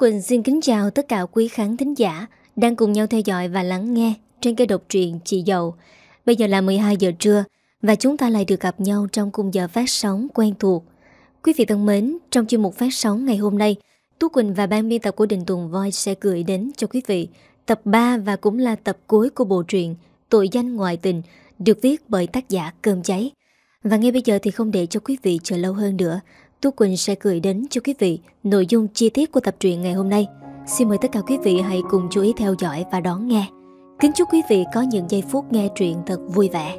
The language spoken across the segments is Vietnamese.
Quỳnh xin kính chào tất cả quý khán thính giả đang cùng nhau theo dõi và lắng nghe trên kênh độc truyện Chị Dậu. Bây giờ là 12 giờ trưa và chúng ta lại được gặp nhau trong khung giờ phát sóng quen thuộc. Quý vị thân mến, trong chuyên mục phát sóng ngày hôm nay, Tú Quỳnh và ban biên tập của Đình Tùng Voice sẽ gửi đến cho quý vị tập 3 và cũng là tập cuối của bộ truyện Tội danh ngoại tình được viết bởi tác giả Cơm Cháy. Và ngay bây giờ thì không để cho quý vị chờ lâu hơn nữa, Tú Quỳnh sẽ gửi đến cho quý vị nội dung chi tiết của tập truyện ngày hôm nay. Xin mời tất cả quý vị hãy cùng chú ý theo dõi và đón nghe. Kính chúc quý vị có những giây phút nghe truyện thật vui vẻ.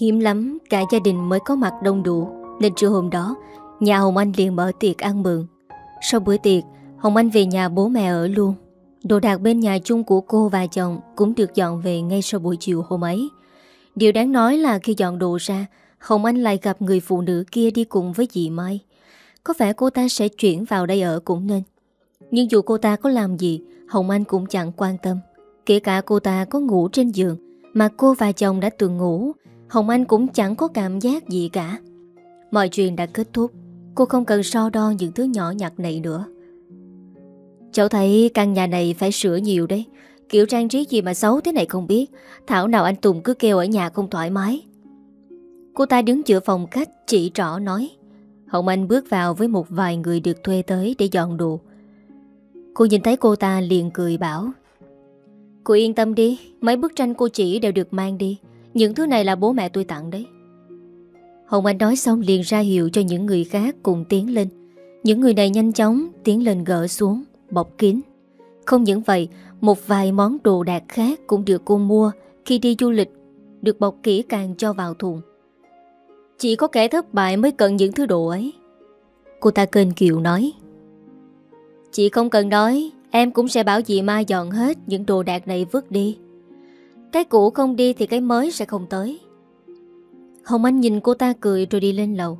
Hiếm lắm cả gia đình mới có mặt đông đủ Nên trưa hôm đó Nhà Hồng Anh liền mở tiệc ăn mừng. Sau bữa tiệc Hồng Anh về nhà bố mẹ ở luôn Đồ đạc bên nhà chung của cô và chồng cũng được dọn về ngay sau buổi chiều hôm ấy. Điều đáng nói là khi dọn đồ ra, Hồng Anh lại gặp người phụ nữ kia đi cùng với dì Mai. Có vẻ cô ta sẽ chuyển vào đây ở cũng nên. Nhưng dù cô ta có làm gì, Hồng Anh cũng chẳng quan tâm. Kể cả cô ta có ngủ trên giường mà cô và chồng đã từng ngủ, Hồng Anh cũng chẳng có cảm giác gì cả. Mọi chuyện đã kết thúc, cô không cần so đo những thứ nhỏ nhặt này nữa. Cháu thấy căn nhà này phải sửa nhiều đấy Kiểu trang trí gì mà xấu thế này không biết Thảo nào anh Tùng cứ kêu ở nhà không thoải mái Cô ta đứng giữa phòng khách chỉ trỏ nói Hồng Anh bước vào với một vài người được thuê tới để dọn đồ Cô nhìn thấy cô ta liền cười bảo Cô yên tâm đi Mấy bức tranh cô chỉ đều được mang đi Những thứ này là bố mẹ tôi tặng đấy Hồng Anh nói xong liền ra hiệu cho những người khác cùng tiến lên Những người này nhanh chóng tiến lên gỡ xuống bọc kín. Không những vậy, một vài món đồ đạc khác cũng được cô mua khi đi du lịch, được bọc kỹ càng cho vào thùng. Chỉ có kẻ thất bại mới cần những thứ đồ ấy. Cô ta kênh kiệu nói. Chị không cần nói, em cũng sẽ bảo dì Mai dọn hết những đồ đạc này vứt đi. Cái cũ không đi thì cái mới sẽ không tới. Hồng Anh nhìn cô ta cười rồi đi lên lầu.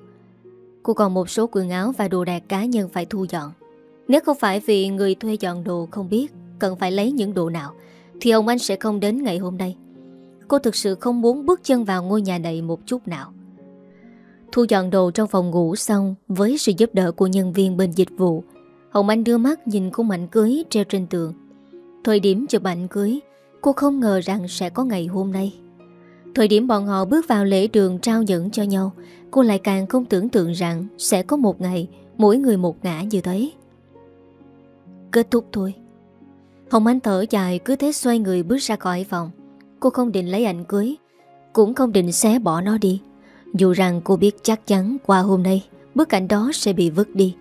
Cô còn một số quần áo và đồ đạc cá nhân phải thu dọn. Nếu không phải vì người thuê dọn đồ không biết cần phải lấy những đồ nào, thì ông anh sẽ không đến ngày hôm nay. Cô thực sự không muốn bước chân vào ngôi nhà này một chút nào. Thu dọn đồ trong phòng ngủ xong với sự giúp đỡ của nhân viên bên dịch vụ, Hồng Anh đưa mắt nhìn cô ảnh cưới treo trên tường. Thời điểm chụp ảnh cưới, cô không ngờ rằng sẽ có ngày hôm nay. Thời điểm bọn họ bước vào lễ đường trao nhẫn cho nhau, cô lại càng không tưởng tượng rằng sẽ có một ngày mỗi người một ngã như thế. Kết thúc thôi Hồng Anh thở dài cứ thế xoay người bước ra khỏi phòng Cô không định lấy ảnh cưới Cũng không định xé bỏ nó đi Dù rằng cô biết chắc chắn qua hôm nay Bức ảnh đó sẽ bị vứt đi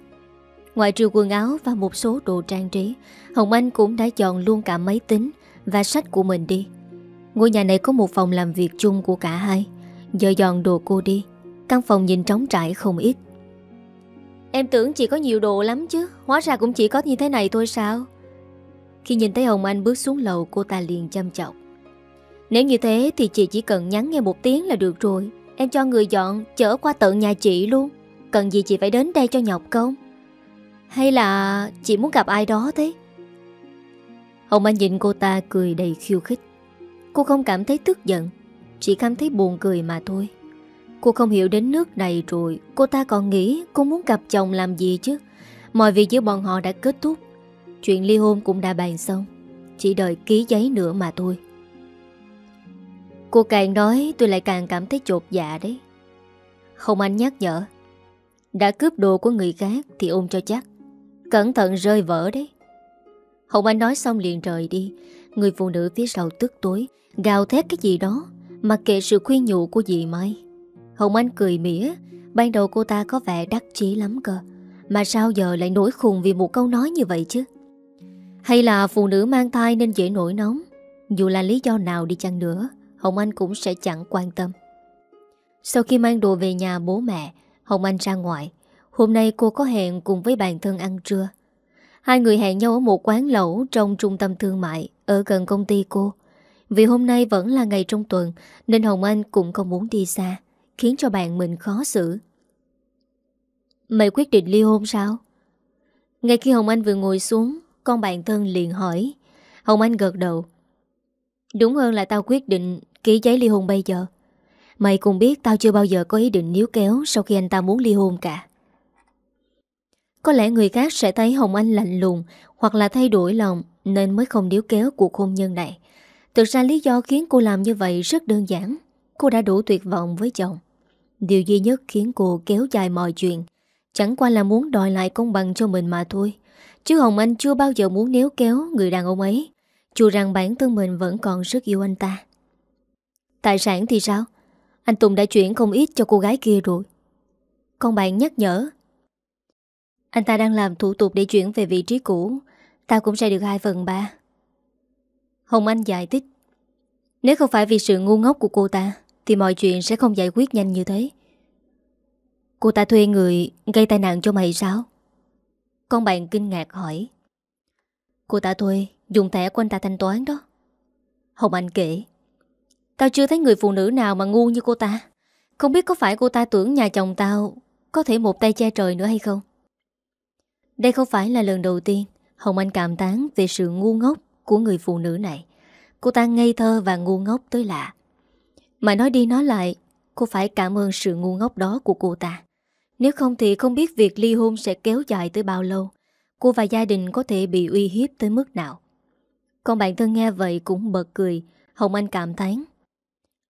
Ngoài trừ quần áo và một số đồ trang trí Hồng Anh cũng đã chọn luôn cả máy tính Và sách của mình đi Ngôi nhà này có một phòng làm việc chung của cả hai Giờ dọn đồ cô đi Căn phòng nhìn trống trải không ít Em tưởng chị có nhiều đồ lắm chứ Hóa ra cũng chỉ có như thế này thôi sao Khi nhìn thấy Hồng Anh bước xuống lầu Cô ta liền chăm chọc Nếu như thế thì chị chỉ cần nhắn nghe một tiếng là được rồi Em cho người dọn Chở qua tận nhà chị luôn Cần gì chị phải đến đây cho nhọc công Hay là chị muốn gặp ai đó thế Hồng Anh nhìn cô ta cười đầy khiêu khích Cô không cảm thấy tức giận Chỉ cảm thấy buồn cười mà thôi Cô không hiểu đến nước này rồi Cô ta còn nghĩ cô muốn gặp chồng làm gì chứ Mọi việc giữa bọn họ đã kết thúc Chuyện ly hôn cũng đã bàn xong Chỉ đợi ký giấy nữa mà thôi Cô càng nói tôi lại càng cảm thấy chột dạ đấy Không anh nhắc nhở Đã cướp đồ của người khác thì ôm cho chắc Cẩn thận rơi vỡ đấy Hồng Anh nói xong liền rời đi Người phụ nữ phía sau tức tối Gào thét cái gì đó Mặc kệ sự khuyên nhủ của dì Mai Hồng Anh cười mỉa Ban đầu cô ta có vẻ đắc chí lắm cơ Mà sao giờ lại nổi khùng vì một câu nói như vậy chứ Hay là phụ nữ mang thai nên dễ nổi nóng Dù là lý do nào đi chăng nữa Hồng Anh cũng sẽ chẳng quan tâm Sau khi mang đồ về nhà bố mẹ Hồng Anh ra ngoài Hôm nay cô có hẹn cùng với bạn thân ăn trưa Hai người hẹn nhau ở một quán lẩu Trong trung tâm thương mại Ở gần công ty cô Vì hôm nay vẫn là ngày trong tuần Nên Hồng Anh cũng không muốn đi xa khiến cho bạn mình khó xử. Mày quyết định ly hôn sao? Ngay khi Hồng Anh vừa ngồi xuống, con bạn thân liền hỏi. Hồng Anh gật đầu. Đúng hơn là tao quyết định ký giấy ly hôn bây giờ. Mày cũng biết tao chưa bao giờ có ý định níu kéo sau khi anh ta muốn ly hôn cả. Có lẽ người khác sẽ thấy Hồng Anh lạnh lùng hoặc là thay đổi lòng nên mới không níu kéo cuộc hôn nhân này. Thực ra lý do khiến cô làm như vậy rất đơn giản. Cô đã đủ tuyệt vọng với chồng Điều duy nhất khiến cô kéo dài mọi chuyện Chẳng qua là muốn đòi lại công bằng cho mình mà thôi Chứ Hồng Anh chưa bao giờ muốn nếu kéo người đàn ông ấy Dù rằng bản thân mình vẫn còn rất yêu anh ta Tài sản thì sao? Anh Tùng đã chuyển không ít cho cô gái kia rồi Con bạn nhắc nhở Anh ta đang làm thủ tục để chuyển về vị trí cũ Tao cũng sẽ được 2 phần 3 Hồng Anh giải thích Nếu không phải vì sự ngu ngốc của cô ta thì mọi chuyện sẽ không giải quyết nhanh như thế Cô ta thuê người gây tai nạn cho mày sao? Con bạn kinh ngạc hỏi Cô ta thuê dùng thẻ của anh ta thanh toán đó Hồng Anh kể Tao chưa thấy người phụ nữ nào mà ngu như cô ta Không biết có phải cô ta tưởng nhà chồng tao Có thể một tay che trời nữa hay không Đây không phải là lần đầu tiên Hồng Anh cảm tán về sự ngu ngốc của người phụ nữ này Cô ta ngây thơ và ngu ngốc tới lạ mà nói đi nói lại Cô phải cảm ơn sự ngu ngốc đó của cô ta Nếu không thì không biết việc ly hôn sẽ kéo dài tới bao lâu Cô và gia đình có thể bị uy hiếp tới mức nào Còn bạn thân nghe vậy cũng bật cười Hồng Anh cảm thán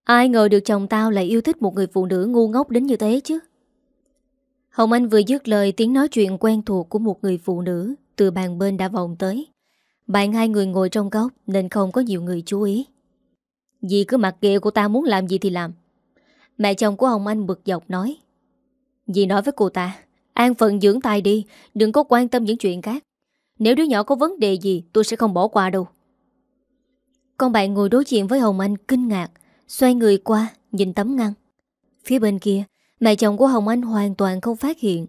Ai ngờ được chồng tao lại yêu thích một người phụ nữ ngu ngốc đến như thế chứ Hồng Anh vừa dứt lời tiếng nói chuyện quen thuộc của một người phụ nữ từ bàn bên đã vòng tới. Bạn hai người ngồi trong góc nên không có nhiều người chú ý. Dì cứ mặc kệ cô ta muốn làm gì thì làm Mẹ chồng của Hồng Anh bực dọc nói Dì nói với cô ta An phận dưỡng tài đi Đừng có quan tâm những chuyện khác Nếu đứa nhỏ có vấn đề gì tôi sẽ không bỏ qua đâu Con bạn ngồi đối diện với Hồng Anh kinh ngạc Xoay người qua nhìn tấm ngăn Phía bên kia Mẹ chồng của Hồng Anh hoàn toàn không phát hiện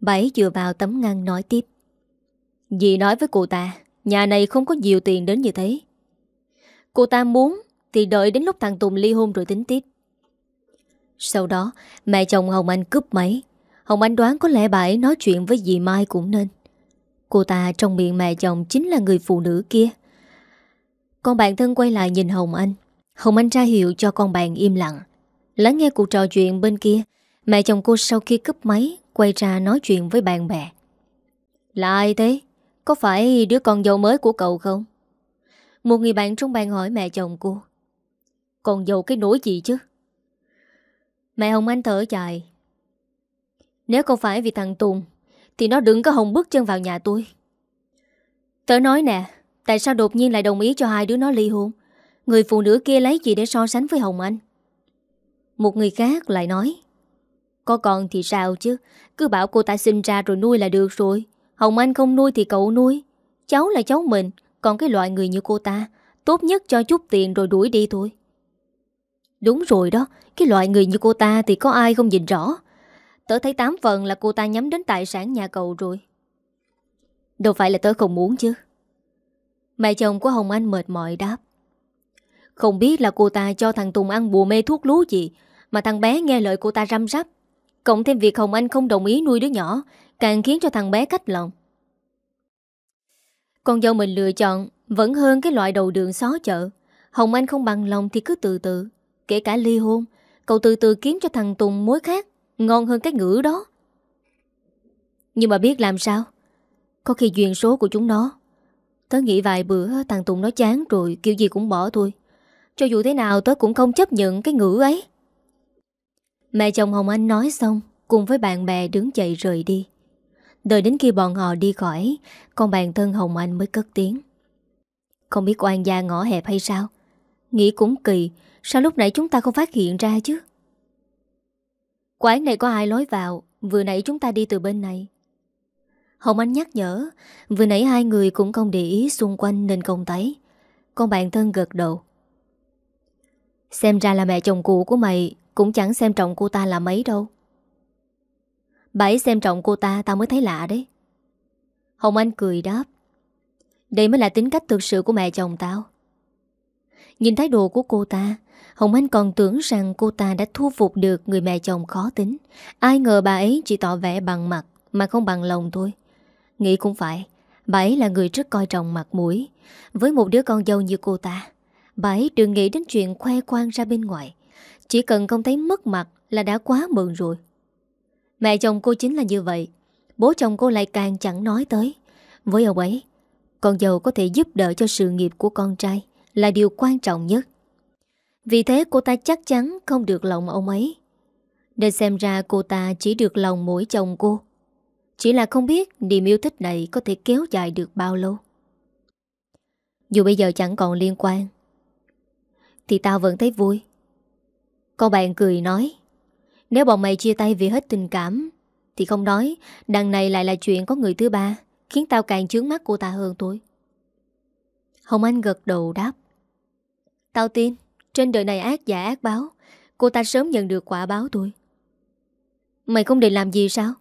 Bảy dựa vào tấm ngăn nói tiếp Dì nói với cô ta Nhà này không có nhiều tiền đến như thế Cô ta muốn thì đợi đến lúc thằng Tùng ly hôn rồi tính tiếp Sau đó Mẹ chồng Hồng Anh cướp máy Hồng Anh đoán có lẽ bà ấy nói chuyện với dì Mai cũng nên Cô ta trong miệng mẹ chồng Chính là người phụ nữ kia Con bạn thân quay lại nhìn Hồng Anh Hồng Anh ra hiệu cho con bạn im lặng Lắng nghe cuộc trò chuyện bên kia Mẹ chồng cô sau khi cướp máy Quay ra nói chuyện với bạn bè Là ai thế? Có phải đứa con dâu mới của cậu không? Một người bạn trong bàn hỏi mẹ chồng cô còn giàu cái nỗi gì chứ Mẹ Hồng Anh thở dài Nếu không phải vì thằng Tùng Thì nó đừng có hồng bước chân vào nhà tôi Tớ nói nè Tại sao đột nhiên lại đồng ý cho hai đứa nó ly hôn Người phụ nữ kia lấy gì để so sánh với Hồng Anh Một người khác lại nói Có con thì sao chứ Cứ bảo cô ta sinh ra rồi nuôi là được rồi Hồng Anh không nuôi thì cậu nuôi Cháu là cháu mình Còn cái loại người như cô ta Tốt nhất cho chút tiền rồi đuổi đi thôi Đúng rồi đó, cái loại người như cô ta thì có ai không nhìn rõ. Tớ thấy tám phần là cô ta nhắm đến tài sản nhà cậu rồi. Đâu phải là tớ không muốn chứ. Mẹ chồng của Hồng Anh mệt mỏi đáp. Không biết là cô ta cho thằng Tùng ăn bùa mê thuốc lú gì mà thằng bé nghe lời cô ta răm rắp. Cộng thêm việc Hồng Anh không đồng ý nuôi đứa nhỏ càng khiến cho thằng bé cách lòng. Con dâu mình lựa chọn vẫn hơn cái loại đầu đường xó chợ. Hồng Anh không bằng lòng thì cứ từ từ kể cả ly hôn, cậu từ từ kiếm cho thằng Tùng mối khác, ngon hơn cái ngữ đó. Nhưng mà biết làm sao? Có khi duyên số của chúng nó. Tớ nghĩ vài bữa thằng Tùng nó chán rồi, kiểu gì cũng bỏ thôi. Cho dù thế nào tớ cũng không chấp nhận cái ngữ ấy. Mẹ chồng Hồng Anh nói xong, cùng với bạn bè đứng dậy rời đi. Đợi đến khi bọn họ đi khỏi, con bạn thân Hồng Anh mới cất tiếng. Không biết quan gia ngõ hẹp hay sao Nghĩ cũng kỳ Sao lúc nãy chúng ta không phát hiện ra chứ? Quán này có ai lối vào, vừa nãy chúng ta đi từ bên này. Hồng Anh nhắc nhở, vừa nãy hai người cũng không để ý xung quanh nên không thấy. Con bạn thân gật đầu. Xem ra là mẹ chồng cũ của mày cũng chẳng xem trọng cô ta là mấy đâu. Bà xem trọng cô ta tao mới thấy lạ đấy. Hồng Anh cười đáp. Đây mới là tính cách thực sự của mẹ chồng tao. Nhìn thái độ của cô ta Hồng Anh còn tưởng rằng cô ta đã thu phục được người mẹ chồng khó tính. Ai ngờ bà ấy chỉ tỏ vẻ bằng mặt mà không bằng lòng thôi. Nghĩ cũng phải, bà ấy là người rất coi trọng mặt mũi. Với một đứa con dâu như cô ta, bà ấy đừng nghĩ đến chuyện khoe khoang ra bên ngoài. Chỉ cần không thấy mất mặt là đã quá mừng rồi. Mẹ chồng cô chính là như vậy. Bố chồng cô lại càng chẳng nói tới. Với ông ấy, con dâu có thể giúp đỡ cho sự nghiệp của con trai là điều quan trọng nhất. Vì thế cô ta chắc chắn không được lòng ông ấy Nên xem ra cô ta chỉ được lòng mỗi chồng cô Chỉ là không biết niềm yêu thích này có thể kéo dài được bao lâu Dù bây giờ chẳng còn liên quan Thì tao vẫn thấy vui Con bạn cười nói Nếu bọn mày chia tay vì hết tình cảm Thì không nói Đằng này lại là chuyện có người thứ ba Khiến tao càng chướng mắt cô ta hơn tôi Hồng Anh gật đầu đáp Tao tin trên đời này ác giả ác báo Cô ta sớm nhận được quả báo tôi Mày không định làm gì sao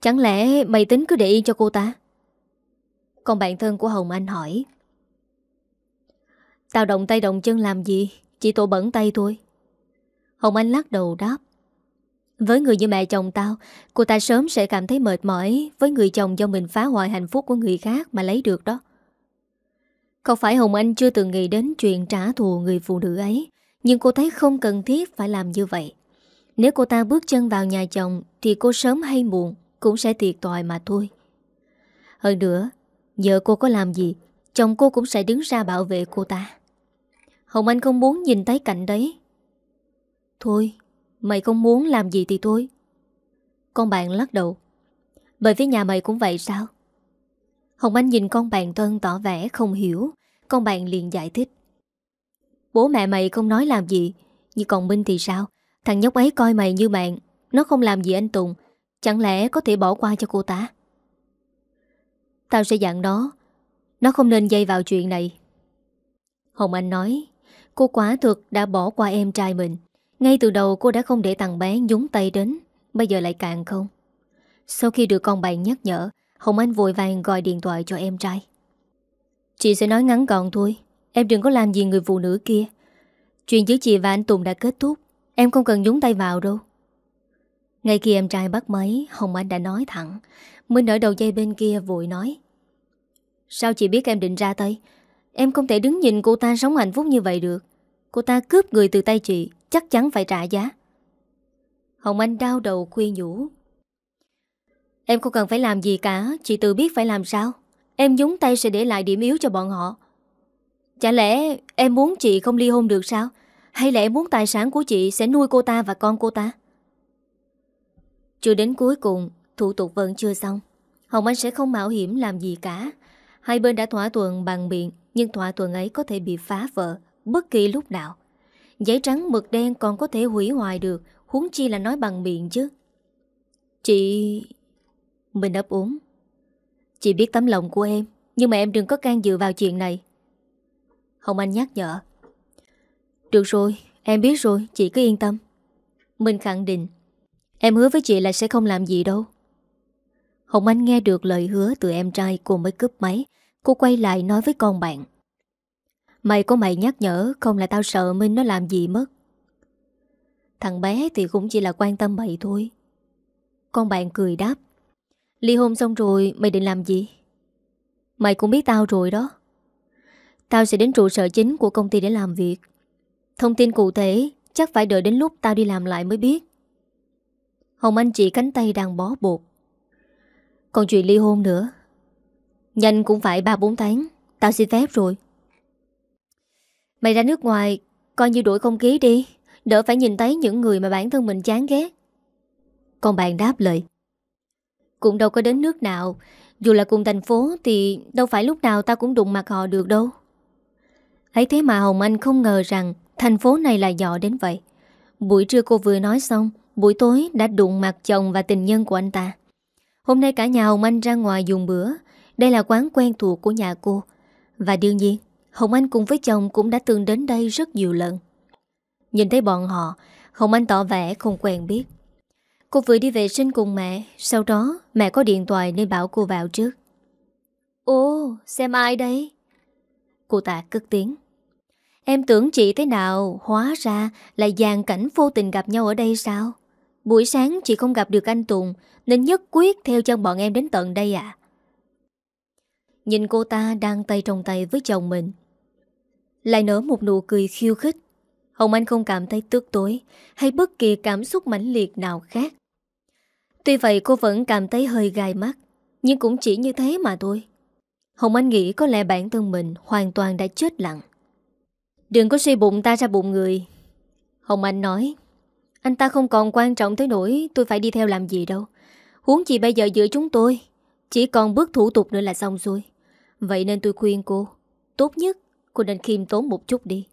Chẳng lẽ mày tính cứ để yên cho cô ta Còn bạn thân của Hồng Anh hỏi Tao động tay động chân làm gì Chỉ tổ bẩn tay thôi Hồng Anh lắc đầu đáp Với người như mẹ chồng tao Cô ta sớm sẽ cảm thấy mệt mỏi Với người chồng do mình phá hoại hạnh phúc của người khác Mà lấy được đó không phải Hồng Anh chưa từng nghĩ đến chuyện trả thù người phụ nữ ấy, nhưng cô thấy không cần thiết phải làm như vậy. Nếu cô ta bước chân vào nhà chồng thì cô sớm hay muộn cũng sẽ thiệt tòi mà thôi. Hơn nữa, giờ cô có làm gì, chồng cô cũng sẽ đứng ra bảo vệ cô ta. Hồng Anh không muốn nhìn thấy cảnh đấy. Thôi, mày không muốn làm gì thì thôi. Con bạn lắc đầu. Bởi vì nhà mày cũng vậy sao? Hồng Anh nhìn con bạn thân tỏ vẻ không hiểu Con bạn liền giải thích Bố mẹ mày không nói làm gì Nhưng còn Minh thì sao Thằng nhóc ấy coi mày như bạn, Nó không làm gì anh Tùng Chẳng lẽ có thể bỏ qua cho cô ta Tao sẽ dặn nó Nó không nên dây vào chuyện này Hồng Anh nói Cô quá thực đã bỏ qua em trai mình Ngay từ đầu cô đã không để thằng bé nhúng tay đến Bây giờ lại càng không Sau khi được con bạn nhắc nhở Hồng Anh vội vàng gọi điện thoại cho em trai Chị sẽ nói ngắn gọn thôi Em đừng có làm gì người phụ nữ kia Chuyện giữa chị và anh Tùng đã kết thúc Em không cần nhúng tay vào đâu Ngay khi em trai bắt máy Hồng Anh đã nói thẳng Minh ở đầu dây bên kia vội nói Sao chị biết em định ra tay Em không thể đứng nhìn cô ta sống hạnh phúc như vậy được Cô ta cướp người từ tay chị Chắc chắn phải trả giá Hồng Anh đau đầu khuyên nhủ Em không cần phải làm gì cả Chị tự biết phải làm sao Em nhúng tay sẽ để lại điểm yếu cho bọn họ Chả lẽ em muốn chị không ly hôn được sao Hay là em muốn tài sản của chị Sẽ nuôi cô ta và con cô ta Chưa đến cuối cùng Thủ tục vẫn chưa xong Hồng Anh sẽ không mạo hiểm làm gì cả Hai bên đã thỏa thuận bằng miệng Nhưng thỏa thuận ấy có thể bị phá vỡ Bất kỳ lúc nào Giấy trắng mực đen còn có thể hủy hoại được Huống chi là nói bằng miệng chứ Chị... Mình ấp uống Chị biết tấm lòng của em Nhưng mà em đừng có can dự vào chuyện này Hồng Anh nhắc nhở Được rồi, em biết rồi Chị cứ yên tâm Mình khẳng định Em hứa với chị là sẽ không làm gì đâu Hồng Anh nghe được lời hứa từ em trai cô mới cướp máy Cô quay lại nói với con bạn Mày có mày nhắc nhở Không là tao sợ Minh nó làm gì mất Thằng bé thì cũng chỉ là quan tâm mày thôi Con bạn cười đáp Ly hôn xong rồi mày định làm gì? Mày cũng biết tao rồi đó. Tao sẽ đến trụ sở chính của công ty để làm việc. Thông tin cụ thể chắc phải đợi đến lúc tao đi làm lại mới biết. Hồng Anh chỉ cánh tay đang bó bột. Còn chuyện ly hôn nữa. Nhanh cũng phải 3-4 tháng. Tao xin phép rồi. Mày ra nước ngoài coi như đổi không khí đi. Đỡ phải nhìn thấy những người mà bản thân mình chán ghét. Còn bạn đáp lời cũng đâu có đến nước nào. Dù là cùng thành phố thì đâu phải lúc nào ta cũng đụng mặt họ được đâu. Ấy thế mà Hồng Anh không ngờ rằng thành phố này là dọ đến vậy. Buổi trưa cô vừa nói xong, buổi tối đã đụng mặt chồng và tình nhân của anh ta. Hôm nay cả nhà Hồng Anh ra ngoài dùng bữa, đây là quán quen thuộc của nhà cô. Và đương nhiên, Hồng Anh cùng với chồng cũng đã từng đến đây rất nhiều lần. Nhìn thấy bọn họ, Hồng Anh tỏ vẻ không quen biết. Cô vừa đi vệ sinh cùng mẹ Sau đó mẹ có điện thoại nên bảo cô vào trước Ô xem ai đấy Cô ta cất tiếng Em tưởng chị thế nào Hóa ra là dàn cảnh vô tình gặp nhau ở đây sao Buổi sáng chị không gặp được anh Tùng Nên nhất quyết theo chân bọn em đến tận đây ạ à? Nhìn cô ta đang tay trong tay với chồng mình Lại nở một nụ cười khiêu khích Hồng Anh không cảm thấy tức tối Hay bất kỳ cảm xúc mãnh liệt nào khác Tuy vậy cô vẫn cảm thấy hơi gai mắt Nhưng cũng chỉ như thế mà thôi Hồng Anh nghĩ có lẽ bản thân mình Hoàn toàn đã chết lặng Đừng có suy bụng ta ra bụng người Hồng Anh nói Anh ta không còn quan trọng tới nỗi Tôi phải đi theo làm gì đâu Huống gì bây giờ giữa chúng tôi Chỉ còn bước thủ tục nữa là xong rồi Vậy nên tôi khuyên cô Tốt nhất cô nên khiêm tốn một chút đi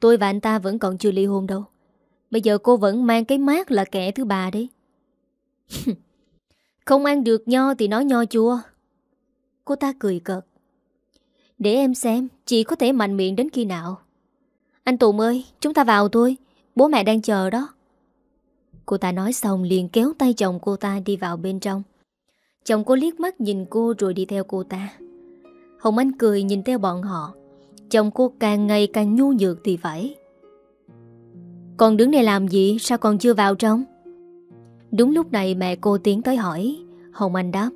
Tôi và anh ta vẫn còn chưa ly hôn đâu Bây giờ cô vẫn mang cái mát là kẻ thứ ba đấy Không ăn được nho thì nói nho chua Cô ta cười cợt Để em xem Chị có thể mạnh miệng đến khi nào Anh Tùng ơi chúng ta vào thôi Bố mẹ đang chờ đó Cô ta nói xong liền kéo tay chồng cô ta đi vào bên trong Chồng cô liếc mắt nhìn cô rồi đi theo cô ta Hồng Anh cười nhìn theo bọn họ Chồng cô càng ngày càng nhu nhược thì phải Còn đứng đây làm gì Sao còn chưa vào trong Đúng lúc này mẹ cô tiến tới hỏi Hồng Anh đáp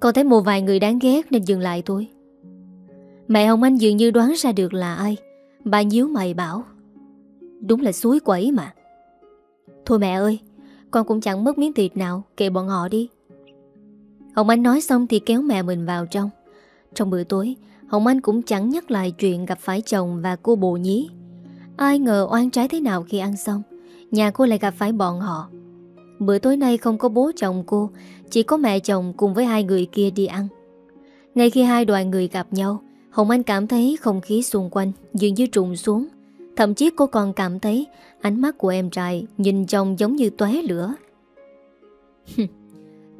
Con thấy một vài người đáng ghét nên dừng lại tôi Mẹ Hồng Anh dường như đoán ra được là ai Bà nhíu mày bảo Đúng là suối quẩy mà Thôi mẹ ơi Con cũng chẳng mất miếng thịt nào Kệ bọn họ đi Hồng Anh nói xong thì kéo mẹ mình vào trong Trong bữa tối Hồng Anh cũng chẳng nhắc lại chuyện gặp phải chồng và cô bồ nhí Ai ngờ oan trái thế nào khi ăn xong Nhà cô lại gặp phải bọn họ Bữa tối nay không có bố chồng cô Chỉ có mẹ chồng cùng với hai người kia đi ăn Ngay khi hai đoàn người gặp nhau Hồng Anh cảm thấy không khí xung quanh Dường như trùng xuống Thậm chí cô còn cảm thấy Ánh mắt của em trai nhìn chồng giống như tóe lửa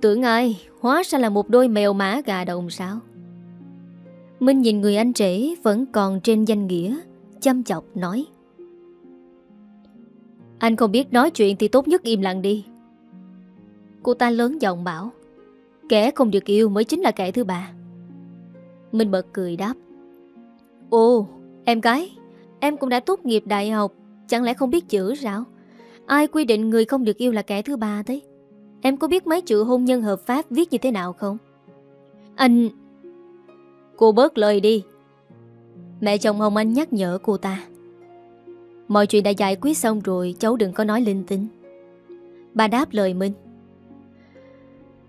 Tưởng ai Hóa ra là một đôi mèo mã gà đồng sao Minh nhìn người anh trẻ Vẫn còn trên danh nghĩa Chăm chọc nói anh không biết nói chuyện thì tốt nhất im lặng đi Cô ta lớn giọng bảo Kẻ không được yêu mới chính là kẻ thứ ba Minh bật cười đáp Ồ em gái, Em cũng đã tốt nghiệp đại học Chẳng lẽ không biết chữ sao Ai quy định người không được yêu là kẻ thứ ba thế Em có biết mấy chữ hôn nhân hợp pháp viết như thế nào không Anh Cô bớt lời đi Mẹ chồng Hồng Anh nhắc nhở cô ta Mọi chuyện đã giải quyết xong rồi Cháu đừng có nói linh tinh Bà đáp lời Minh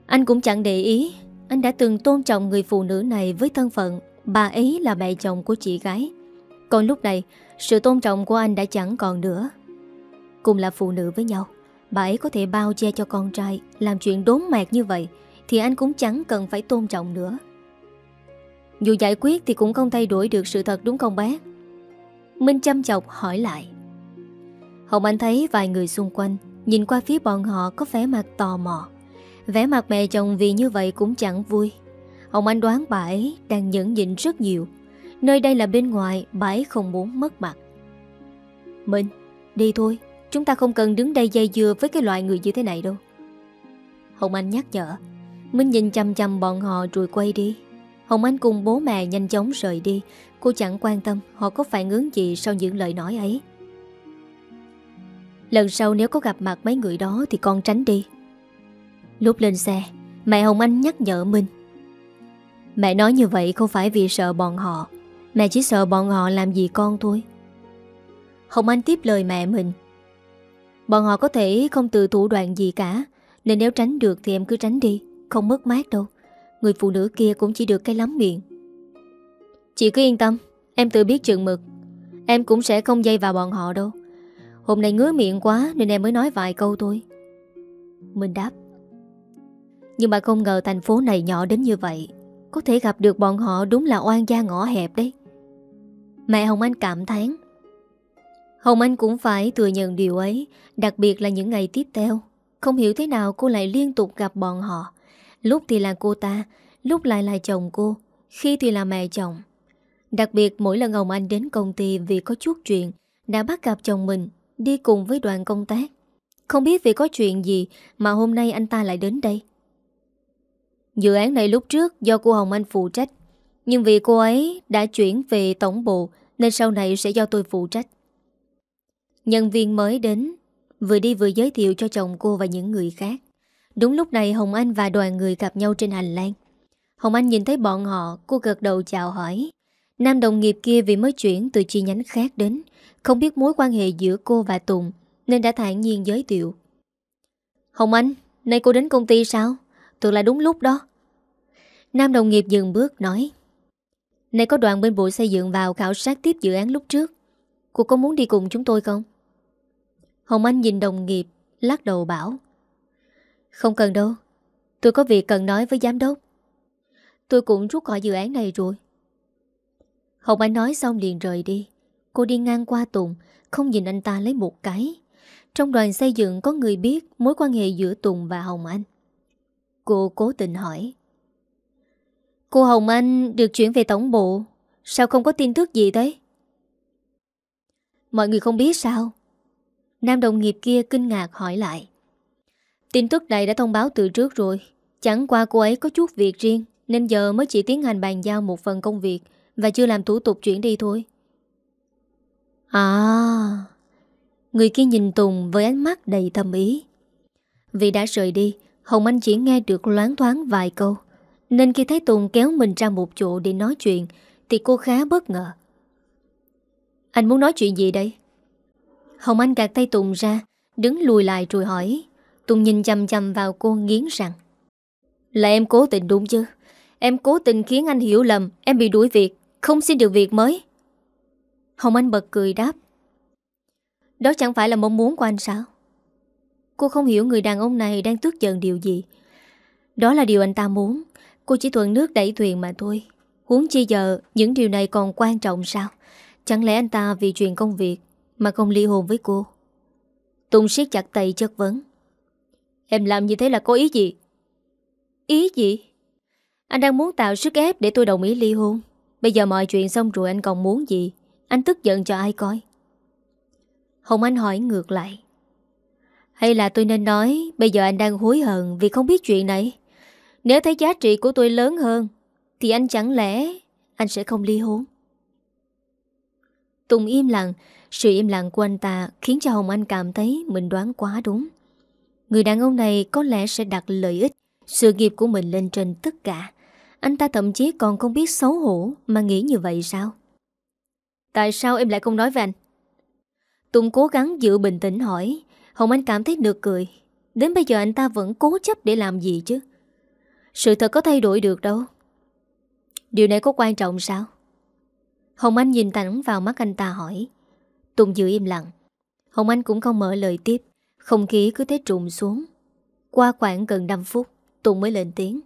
Anh cũng chẳng để ý Anh đã từng tôn trọng người phụ nữ này Với thân phận bà ấy là mẹ chồng của chị gái Còn lúc này Sự tôn trọng của anh đã chẳng còn nữa Cùng là phụ nữ với nhau Bà ấy có thể bao che cho con trai Làm chuyện đốn mạc như vậy Thì anh cũng chẳng cần phải tôn trọng nữa Dù giải quyết thì cũng không thay đổi được sự thật đúng không bác Minh chăm chọc hỏi lại Hồng Anh thấy vài người xung quanh Nhìn qua phía bọn họ có vẻ mặt tò mò Vẻ mặt mẹ chồng vì như vậy cũng chẳng vui Hồng Anh đoán bà ấy đang nhẫn nhịn rất nhiều Nơi đây là bên ngoài Bà ấy không muốn mất mặt Minh, đi thôi Chúng ta không cần đứng đây dây dưa với cái loại người như thế này đâu Hồng Anh nhắc nhở Minh nhìn chăm chăm bọn họ rồi quay đi Hồng Anh cùng bố mẹ nhanh chóng rời đi Cô chẳng quan tâm họ có phản ứng gì sau những lời nói ấy. Lần sau nếu có gặp mặt mấy người đó thì con tránh đi. Lúc lên xe, mẹ Hồng Anh nhắc nhở minh Mẹ nói như vậy không phải vì sợ bọn họ, mẹ chỉ sợ bọn họ làm gì con thôi. Hồng Anh tiếp lời mẹ mình. Bọn họ có thể không từ thủ đoạn gì cả, nên nếu tránh được thì em cứ tránh đi, không mất mát đâu. Người phụ nữ kia cũng chỉ được cái lắm miệng. Chị cứ yên tâm Em tự biết chừng mực Em cũng sẽ không dây vào bọn họ đâu Hôm nay ngứa miệng quá Nên em mới nói vài câu thôi mình đáp Nhưng mà không ngờ thành phố này nhỏ đến như vậy Có thể gặp được bọn họ đúng là oan gia ngõ hẹp đấy Mẹ Hồng Anh cảm thán Hồng Anh cũng phải thừa nhận điều ấy Đặc biệt là những ngày tiếp theo Không hiểu thế nào cô lại liên tục gặp bọn họ Lúc thì là cô ta Lúc lại là chồng cô Khi thì là mẹ chồng Đặc biệt mỗi lần Hồng Anh đến công ty vì có chút chuyện đã bắt gặp chồng mình đi cùng với đoàn công tác. Không biết vì có chuyện gì mà hôm nay anh ta lại đến đây. Dự án này lúc trước do cô Hồng Anh phụ trách, nhưng vì cô ấy đã chuyển về tổng bộ nên sau này sẽ do tôi phụ trách. Nhân viên mới đến, vừa đi vừa giới thiệu cho chồng cô và những người khác. Đúng lúc này Hồng Anh và đoàn người gặp nhau trên hành lang. Hồng Anh nhìn thấy bọn họ, cô gật đầu chào hỏi. Nam đồng nghiệp kia vì mới chuyển từ chi nhánh khác đến, không biết mối quan hệ giữa cô và Tùng, nên đã thản nhiên giới thiệu. Hồng Anh, nay cô đến công ty sao? Tưởng là đúng lúc đó. Nam đồng nghiệp dừng bước nói. nay có đoàn bên bộ xây dựng vào khảo sát tiếp dự án lúc trước. Cô có muốn đi cùng chúng tôi không? Hồng Anh nhìn đồng nghiệp, lắc đầu bảo. Không cần đâu, tôi có việc cần nói với giám đốc. Tôi cũng rút khỏi dự án này rồi. Hồng Anh nói xong liền rời đi Cô đi ngang qua Tùng Không nhìn anh ta lấy một cái Trong đoàn xây dựng có người biết Mối quan hệ giữa Tùng và Hồng Anh Cô cố tình hỏi Cô Hồng Anh được chuyển về tổng bộ Sao không có tin tức gì thế Mọi người không biết sao Nam đồng nghiệp kia kinh ngạc hỏi lại Tin tức này đã thông báo từ trước rồi Chẳng qua cô ấy có chút việc riêng Nên giờ mới chỉ tiến hành bàn giao một phần công việc và chưa làm thủ tục chuyển đi thôi À Người kia nhìn Tùng với ánh mắt đầy thầm ý Vì đã rời đi Hồng Anh chỉ nghe được loáng thoáng vài câu Nên khi thấy Tùng kéo mình ra một chỗ để nói chuyện Thì cô khá bất ngờ Anh muốn nói chuyện gì đây? Hồng Anh gạt tay Tùng ra Đứng lùi lại rồi hỏi Tùng nhìn chầm chầm vào cô nghiến rằng Là em cố tình đúng chứ Em cố tình khiến anh hiểu lầm Em bị đuổi việc không xin được việc mới Hồng Anh bật cười đáp Đó chẳng phải là mong muốn của anh sao Cô không hiểu người đàn ông này đang tức giận điều gì Đó là điều anh ta muốn Cô chỉ thuận nước đẩy thuyền mà thôi Huống chi giờ những điều này còn quan trọng sao Chẳng lẽ anh ta vì chuyện công việc Mà không ly hôn với cô Tùng siết chặt tay chất vấn Em làm như thế là có ý gì Ý gì Anh đang muốn tạo sức ép để tôi đồng ý ly hôn Bây giờ mọi chuyện xong rồi anh còn muốn gì Anh tức giận cho ai coi Hồng Anh hỏi ngược lại Hay là tôi nên nói Bây giờ anh đang hối hận vì không biết chuyện này Nếu thấy giá trị của tôi lớn hơn Thì anh chẳng lẽ Anh sẽ không ly hôn Tùng im lặng Sự im lặng của anh ta Khiến cho Hồng Anh cảm thấy mình đoán quá đúng Người đàn ông này có lẽ sẽ đặt lợi ích Sự nghiệp của mình lên trên tất cả anh ta thậm chí còn không biết xấu hổ Mà nghĩ như vậy sao Tại sao em lại không nói với anh Tùng cố gắng giữ bình tĩnh hỏi Hồng Anh cảm thấy được cười Đến bây giờ anh ta vẫn cố chấp để làm gì chứ Sự thật có thay đổi được đâu Điều này có quan trọng sao Hồng Anh nhìn thẳng vào mắt anh ta hỏi Tùng giữ im lặng Hồng Anh cũng không mở lời tiếp Không khí cứ thế trùm xuống Qua khoảng gần 5 phút Tùng mới lên tiếng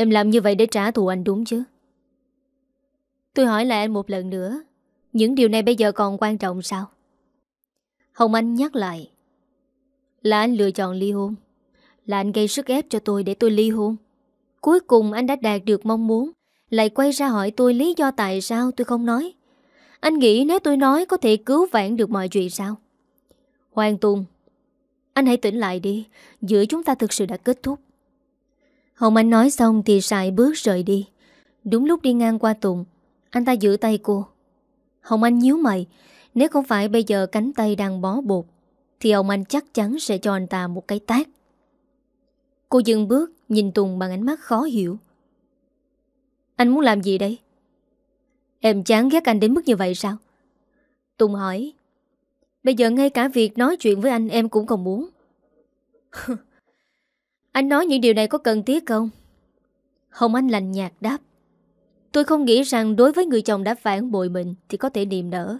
Em làm như vậy để trả thù anh đúng chứ Tôi hỏi lại anh một lần nữa Những điều này bây giờ còn quan trọng sao Hồng Anh nhắc lại Là anh lựa chọn ly hôn Là anh gây sức ép cho tôi để tôi ly hôn Cuối cùng anh đã đạt được mong muốn Lại quay ra hỏi tôi lý do tại sao tôi không nói Anh nghĩ nếu tôi nói có thể cứu vãn được mọi chuyện sao Hoàng Tùng Anh hãy tỉnh lại đi Giữa chúng ta thực sự đã kết thúc Hồng Anh nói xong thì sải bước rời đi Đúng lúc đi ngang qua Tùng Anh ta giữ tay cô Hồng Anh nhíu mày Nếu không phải bây giờ cánh tay đang bó bột Thì Hồng Anh chắc chắn sẽ cho anh ta một cái tát Cô dừng bước Nhìn Tùng bằng ánh mắt khó hiểu Anh muốn làm gì đây? Em chán ghét anh đến mức như vậy sao? Tùng hỏi Bây giờ ngay cả việc nói chuyện với anh em cũng không muốn Anh nói những điều này có cần thiết không? Hồng Anh lành nhạt đáp. Tôi không nghĩ rằng đối với người chồng đã phản bội mình thì có thể niềm nở.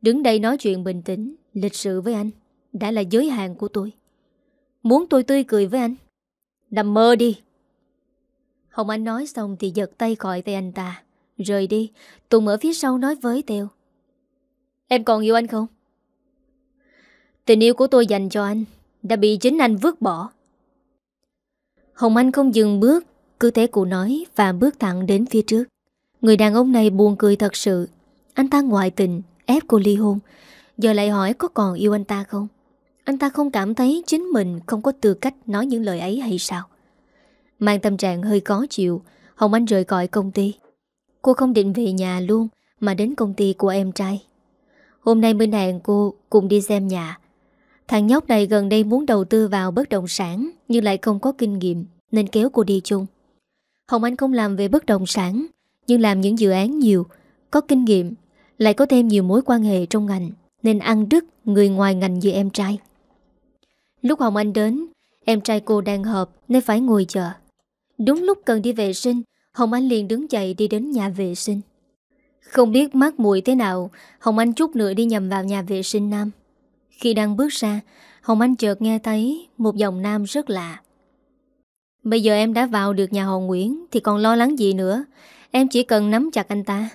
Đứng đây nói chuyện bình tĩnh, lịch sự với anh, đã là giới hạn của tôi. Muốn tôi tươi cười với anh? Nằm mơ đi! Hồng Anh nói xong thì giật tay khỏi tay anh ta. Rời đi, Tùng ở phía sau nói với Tèo. Em còn yêu anh không? Tình yêu của tôi dành cho anh đã bị chính anh vứt bỏ. Hồng Anh không dừng bước Cứ thế cụ nói và bước thẳng đến phía trước Người đàn ông này buồn cười thật sự Anh ta ngoại tình Ép cô ly hôn Giờ lại hỏi có còn yêu anh ta không Anh ta không cảm thấy chính mình không có tư cách Nói những lời ấy hay sao Mang tâm trạng hơi khó chịu Hồng Anh rời khỏi công ty Cô không định về nhà luôn Mà đến công ty của em trai Hôm nay Minh Hàng cô cùng đi xem nhà Thằng nhóc này gần đây muốn đầu tư vào bất động sản nhưng lại không có kinh nghiệm nên kéo cô đi chung. Hồng Anh không làm về bất động sản nhưng làm những dự án nhiều, có kinh nghiệm, lại có thêm nhiều mối quan hệ trong ngành nên ăn đứt người ngoài ngành như em trai. Lúc Hồng Anh đến, em trai cô đang họp nên phải ngồi chờ. Đúng lúc cần đi vệ sinh, Hồng Anh liền đứng dậy đi đến nhà vệ sinh. Không biết mát mùi thế nào, Hồng Anh chút nữa đi nhầm vào nhà vệ sinh nam. Khi đang bước ra, Hồng Anh chợt nghe thấy một giọng nam rất lạ. Bây giờ em đã vào được nhà họ Nguyễn thì còn lo lắng gì nữa. Em chỉ cần nắm chặt anh ta.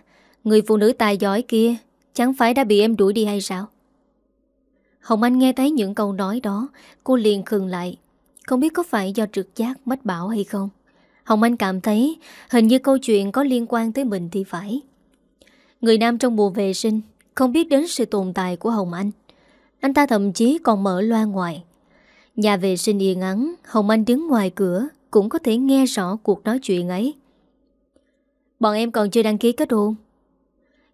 Người phụ nữ tài giỏi kia chẳng phải đã bị em đuổi đi hay sao? Hồng Anh nghe thấy những câu nói đó, cô liền khừng lại. Không biết có phải do trực giác mất bảo hay không? Hồng Anh cảm thấy hình như câu chuyện có liên quan tới mình thì phải. Người nam trong mùa vệ sinh không biết đến sự tồn tại của Hồng Anh. Anh ta thậm chí còn mở loa ngoài Nhà vệ sinh yên ắng Hồng Anh đứng ngoài cửa Cũng có thể nghe rõ cuộc nói chuyện ấy Bọn em còn chưa đăng ký kết hôn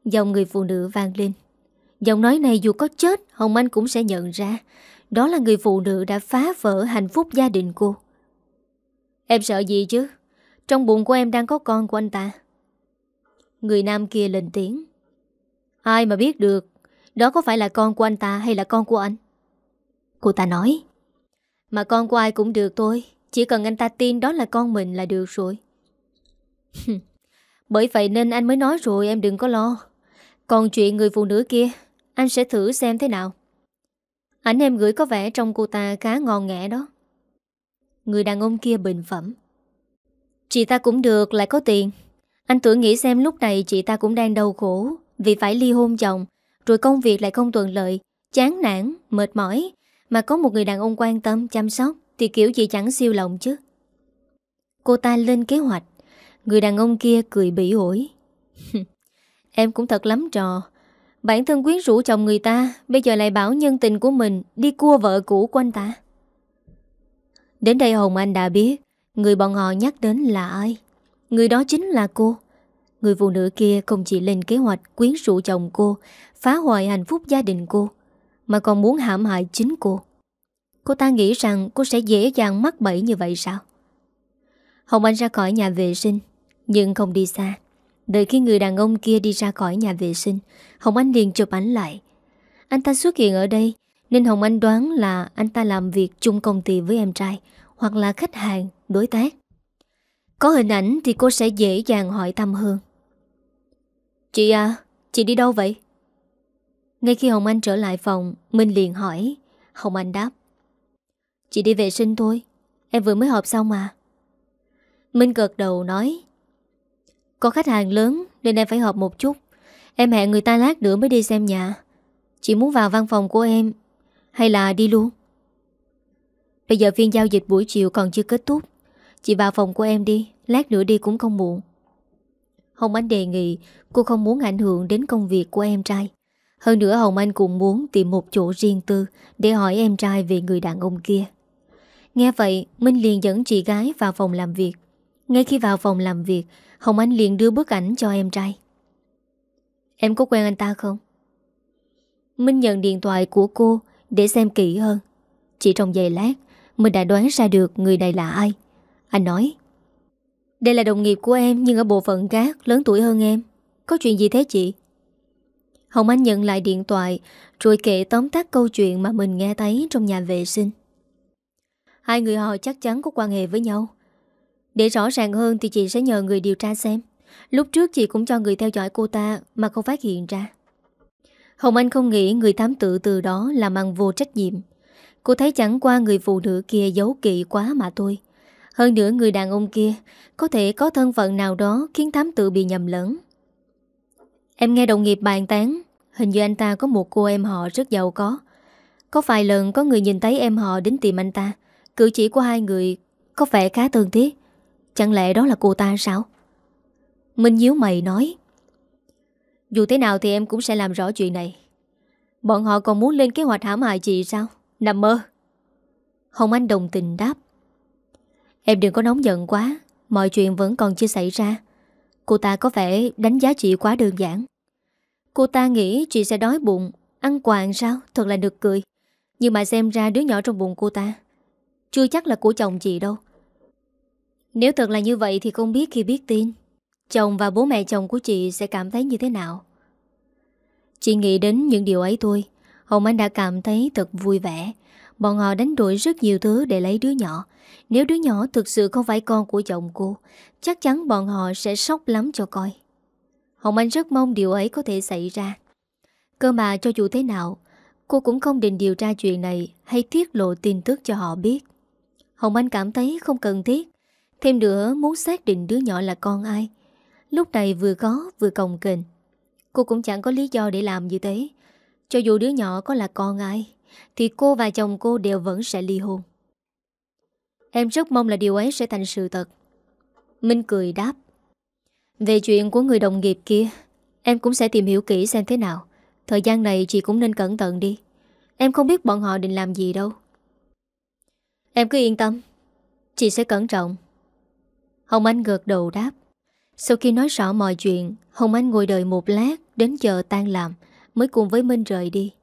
Dòng người phụ nữ vang lên Giọng nói này dù có chết Hồng Anh cũng sẽ nhận ra Đó là người phụ nữ đã phá vỡ hạnh phúc gia đình cô Em sợ gì chứ Trong bụng của em đang có con của anh ta Người nam kia lên tiếng Ai mà biết được đó có phải là con của anh ta hay là con của anh Cô ta nói Mà con của ai cũng được tôi Chỉ cần anh ta tin đó là con mình là được rồi Bởi vậy nên anh mới nói rồi em đừng có lo Còn chuyện người phụ nữ kia Anh sẽ thử xem thế nào Ảnh em gửi có vẻ trong cô ta khá ngon nghẽ đó Người đàn ông kia bình phẩm Chị ta cũng được lại có tiền Anh tưởng nghĩ xem lúc này chị ta cũng đang đau khổ Vì phải ly hôn chồng rồi công việc lại không thuận lợi Chán nản, mệt mỏi Mà có một người đàn ông quan tâm, chăm sóc Thì kiểu gì chẳng siêu lòng chứ Cô ta lên kế hoạch Người đàn ông kia cười bị ổi Em cũng thật lắm trò Bản thân quyến rũ chồng người ta Bây giờ lại bảo nhân tình của mình Đi cua vợ cũ của anh ta Đến đây Hồng Anh đã biết Người bọn họ nhắc đến là ai Người đó chính là cô Người phụ nữ kia không chỉ lên kế hoạch quyến rũ chồng cô, phá hoại hạnh phúc gia đình cô, mà còn muốn hãm hại chính cô. Cô ta nghĩ rằng cô sẽ dễ dàng mắc bẫy như vậy sao? Hồng Anh ra khỏi nhà vệ sinh, nhưng không đi xa. Đợi khi người đàn ông kia đi ra khỏi nhà vệ sinh, Hồng Anh liền chụp ảnh lại. Anh ta xuất hiện ở đây, nên Hồng Anh đoán là anh ta làm việc chung công ty với em trai, hoặc là khách hàng, đối tác. Có hình ảnh thì cô sẽ dễ dàng hỏi thăm hơn. Chị à, chị đi đâu vậy? Ngay khi Hồng Anh trở lại phòng, Minh liền hỏi. Hồng Anh đáp. Chị đi vệ sinh thôi, em vừa mới họp xong mà. Minh gật đầu nói. Có khách hàng lớn nên em phải họp một chút. Em hẹn người ta lát nữa mới đi xem nhà. Chị muốn vào văn phòng của em, hay là đi luôn? Bây giờ phiên giao dịch buổi chiều còn chưa kết thúc. Chị vào phòng của em đi, lát nữa đi cũng không muộn. Hồng Anh đề nghị cô không muốn ảnh hưởng đến công việc của em trai. Hơn nữa Hồng Anh cũng muốn tìm một chỗ riêng tư để hỏi em trai về người đàn ông kia. Nghe vậy, Minh liền dẫn chị gái vào phòng làm việc. Ngay khi vào phòng làm việc, Hồng Anh liền đưa bức ảnh cho em trai. Em có quen anh ta không? Minh nhận điện thoại của cô để xem kỹ hơn. Chỉ trong giây lát, mình đã đoán ra được người này là ai. Anh nói, đây là đồng nghiệp của em nhưng ở bộ phận khác Lớn tuổi hơn em Có chuyện gì thế chị Hồng Anh nhận lại điện thoại Rồi kể tóm tắt câu chuyện mà mình nghe thấy Trong nhà vệ sinh Hai người họ chắc chắn có quan hệ với nhau Để rõ ràng hơn Thì chị sẽ nhờ người điều tra xem Lúc trước chị cũng cho người theo dõi cô ta Mà không phát hiện ra Hồng Anh không nghĩ người thám tự từ đó Là mang vô trách nhiệm Cô thấy chẳng qua người phụ nữ kia giấu kỵ quá mà thôi hơn nữa người đàn ông kia Có thể có thân phận nào đó Khiến thám tự bị nhầm lẫn Em nghe đồng nghiệp bàn tán Hình như anh ta có một cô em họ rất giàu có Có vài lần có người nhìn thấy em họ đến tìm anh ta Cử chỉ của hai người Có vẻ khá thân thiết Chẳng lẽ đó là cô ta sao Minh nhíu mày nói Dù thế nào thì em cũng sẽ làm rõ chuyện này Bọn họ còn muốn lên kế hoạch hãm hại chị sao Nằm mơ Hồng Anh đồng tình đáp Em đừng có nóng giận quá Mọi chuyện vẫn còn chưa xảy ra Cô ta có vẻ đánh giá chị quá đơn giản Cô ta nghĩ chị sẽ đói bụng Ăn quàng sao Thật là được cười Nhưng mà xem ra đứa nhỏ trong bụng cô ta Chưa chắc là của chồng chị đâu Nếu thật là như vậy thì không biết khi biết tin Chồng và bố mẹ chồng của chị sẽ cảm thấy như thế nào Chị nghĩ đến những điều ấy thôi Hồng Anh đã cảm thấy thật vui vẻ Bọn họ đánh đổi rất nhiều thứ để lấy đứa nhỏ Nếu đứa nhỏ thực sự không phải con của chồng cô Chắc chắn bọn họ sẽ sốc lắm cho coi Hồng Anh rất mong điều ấy có thể xảy ra Cơ mà cho dù thế nào Cô cũng không định điều tra chuyện này Hay tiết lộ tin tức cho họ biết Hồng Anh cảm thấy không cần thiết Thêm nữa muốn xác định đứa nhỏ là con ai Lúc này vừa có vừa cồng kềnh Cô cũng chẳng có lý do để làm như thế Cho dù đứa nhỏ có là con ai thì cô và chồng cô đều vẫn sẽ ly hôn. Em rất mong là điều ấy sẽ thành sự thật. Minh cười đáp. Về chuyện của người đồng nghiệp kia, em cũng sẽ tìm hiểu kỹ xem thế nào. Thời gian này chị cũng nên cẩn thận đi. Em không biết bọn họ định làm gì đâu. Em cứ yên tâm. Chị sẽ cẩn trọng. Hồng Anh gợt đầu đáp. Sau khi nói rõ mọi chuyện, Hồng Anh ngồi đợi một lát đến chờ tan làm mới cùng với Minh rời đi.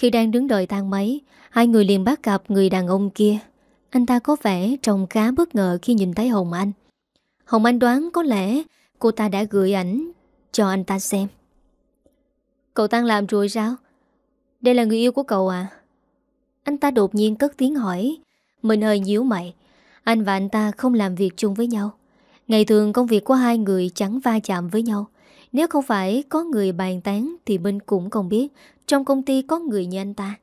Khi đang đứng đợi thang máy, hai người liền bắt gặp người đàn ông kia. Anh ta có vẻ trông khá bất ngờ khi nhìn thấy Hồng Anh. Hồng Anh đoán có lẽ cô ta đã gửi ảnh cho anh ta xem. Cậu tăng làm rồi sao? Đây là người yêu của cậu à? Anh ta đột nhiên cất tiếng hỏi. Mình hơi nhíu mày. Anh và anh ta không làm việc chung với nhau. Ngày thường công việc của hai người chẳng va chạm với nhau. Nếu không phải có người bàn tán thì mình cũng không biết trong công ty có người như anh ta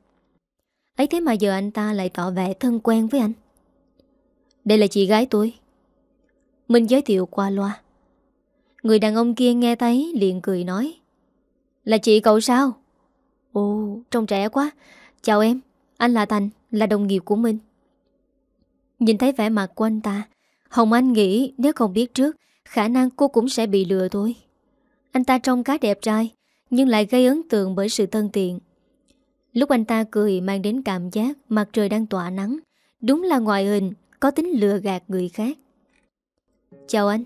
ấy thế mà giờ anh ta lại tỏ vẻ thân quen với anh Đây là chị gái tôi Mình giới thiệu qua loa Người đàn ông kia nghe thấy liền cười nói Là chị cậu sao? Ồ, trông trẻ quá Chào em, anh là Thành, là đồng nghiệp của mình Nhìn thấy vẻ mặt của anh ta Hồng Anh nghĩ nếu không biết trước Khả năng cô cũng sẽ bị lừa thôi Anh ta trông cá đẹp trai nhưng lại gây ấn tượng bởi sự thân thiện. Lúc anh ta cười mang đến cảm giác mặt trời đang tỏa nắng, đúng là ngoại hình, có tính lừa gạt người khác. Chào anh.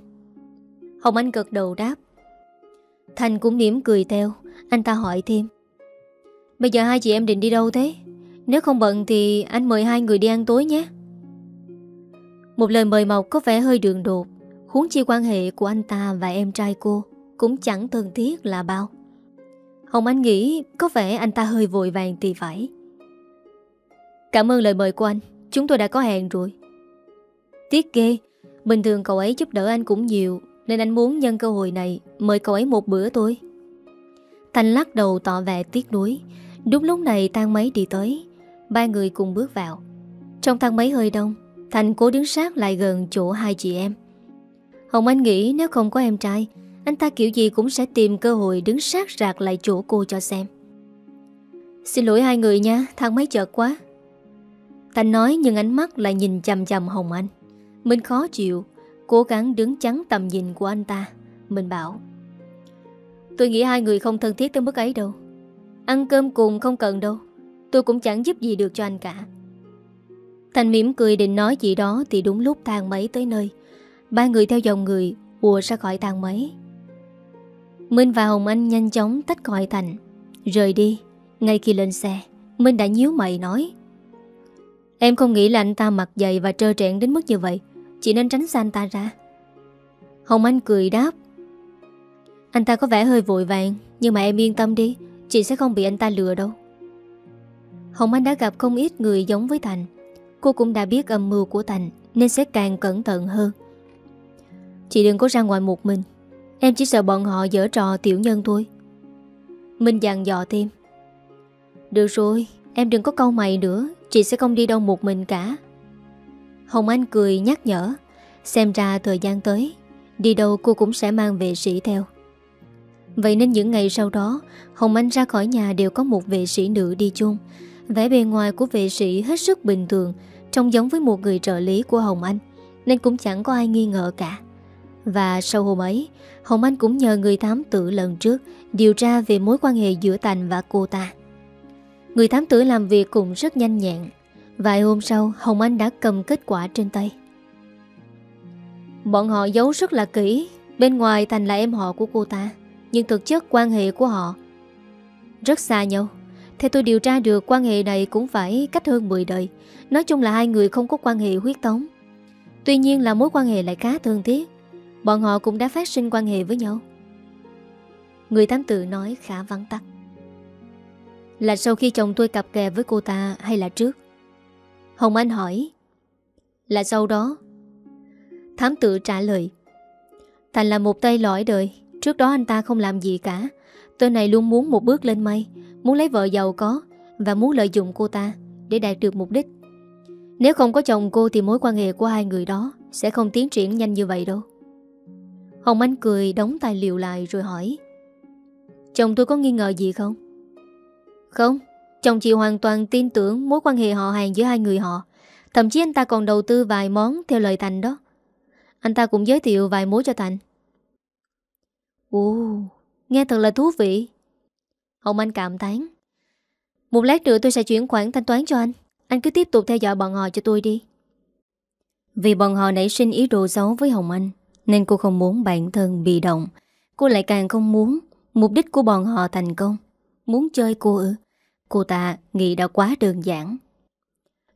Hồng Anh gật đầu đáp. Thành cũng mỉm cười theo, anh ta hỏi thêm. Bây giờ hai chị em định đi đâu thế? Nếu không bận thì anh mời hai người đi ăn tối nhé. Một lời mời mọc có vẻ hơi đường đột, huống chi quan hệ của anh ta và em trai cô cũng chẳng thân thiết là bao. Hồng Anh nghĩ có vẻ anh ta hơi vội vàng thì phải Cảm ơn lời mời của anh Chúng tôi đã có hẹn rồi Tiếc ghê Bình thường cậu ấy giúp đỡ anh cũng nhiều Nên anh muốn nhân cơ hội này Mời cậu ấy một bữa tôi Thành lắc đầu tỏ vẻ tiếc nuối Đúng lúc này thang máy đi tới Ba người cùng bước vào Trong thang máy hơi đông Thành cố đứng sát lại gần chỗ hai chị em Hồng Anh nghĩ nếu không có em trai anh ta kiểu gì cũng sẽ tìm cơ hội đứng sát rạc lại chỗ cô cho xem Xin lỗi hai người nha, thang máy chợt quá Thành nói nhưng ánh mắt lại nhìn chầm chầm Hồng Anh Mình khó chịu, cố gắng đứng chắn tầm nhìn của anh ta Mình bảo Tôi nghĩ hai người không thân thiết tới mức ấy đâu Ăn cơm cùng không cần đâu Tôi cũng chẳng giúp gì được cho anh cả Thành mỉm cười định nói gì đó Thì đúng lúc thang máy tới nơi Ba người theo dòng người ùa ra khỏi thang máy Minh và Hồng Anh nhanh chóng tách khỏi Thành Rời đi Ngay khi lên xe Minh đã nhíu mày nói Em không nghĩ là anh ta mặc dày và trơ trẹn đến mức như vậy Chỉ nên tránh xa anh ta ra Hồng Anh cười đáp Anh ta có vẻ hơi vội vàng Nhưng mà em yên tâm đi Chị sẽ không bị anh ta lừa đâu Hồng Anh đã gặp không ít người giống với Thành Cô cũng đã biết âm mưu của Thành Nên sẽ càng cẩn thận hơn Chị đừng có ra ngoài một mình Em chỉ sợ bọn họ dở trò tiểu nhân thôi Minh dặn dò thêm Được rồi Em đừng có câu mày nữa Chị sẽ không đi đâu một mình cả Hồng Anh cười nhắc nhở Xem ra thời gian tới Đi đâu cô cũng sẽ mang vệ sĩ theo Vậy nên những ngày sau đó Hồng Anh ra khỏi nhà đều có một vệ sĩ nữ đi chung Vẻ bề ngoài của vệ sĩ hết sức bình thường Trông giống với một người trợ lý của Hồng Anh Nên cũng chẳng có ai nghi ngờ cả Và sau hôm ấy Hồng Anh cũng nhờ người thám tử lần trước điều tra về mối quan hệ giữa Thành và cô ta. Người thám tử làm việc cũng rất nhanh nhẹn. Vài hôm sau, Hồng Anh đã cầm kết quả trên tay. Bọn họ giấu rất là kỹ, bên ngoài Thành là em họ của cô ta, nhưng thực chất quan hệ của họ rất xa nhau. Theo tôi điều tra được quan hệ này cũng phải cách hơn 10 đời Nói chung là hai người không có quan hệ huyết thống Tuy nhiên là mối quan hệ lại khá thân thiết Bọn họ cũng đã phát sinh quan hệ với nhau Người thám tử nói khá vắng tắt Là sau khi chồng tôi cặp kè với cô ta hay là trước Hồng Anh hỏi Là sau đó Thám tử trả lời Thành là một tay lõi đời Trước đó anh ta không làm gì cả Tôi này luôn muốn một bước lên mây Muốn lấy vợ giàu có Và muốn lợi dụng cô ta Để đạt được mục đích Nếu không có chồng cô thì mối quan hệ của hai người đó Sẽ không tiến triển nhanh như vậy đâu Hồng Anh cười đóng tài liệu lại rồi hỏi Chồng tôi có nghi ngờ gì không? Không, chồng chị hoàn toàn tin tưởng mối quan hệ họ hàng giữa hai người họ Thậm chí anh ta còn đầu tư vài món theo lời Thành đó Anh ta cũng giới thiệu vài mối cho Thành Ồ, nghe thật là thú vị Hồng Anh cảm tán Một lát nữa tôi sẽ chuyển khoản thanh toán cho anh Anh cứ tiếp tục theo dõi bọn họ cho tôi đi Vì bọn họ nảy sinh ý đồ xấu với Hồng Anh nên cô không muốn bản thân bị động Cô lại càng không muốn Mục đích của bọn họ thành công Muốn chơi cô ư Cô ta nghĩ đã quá đơn giản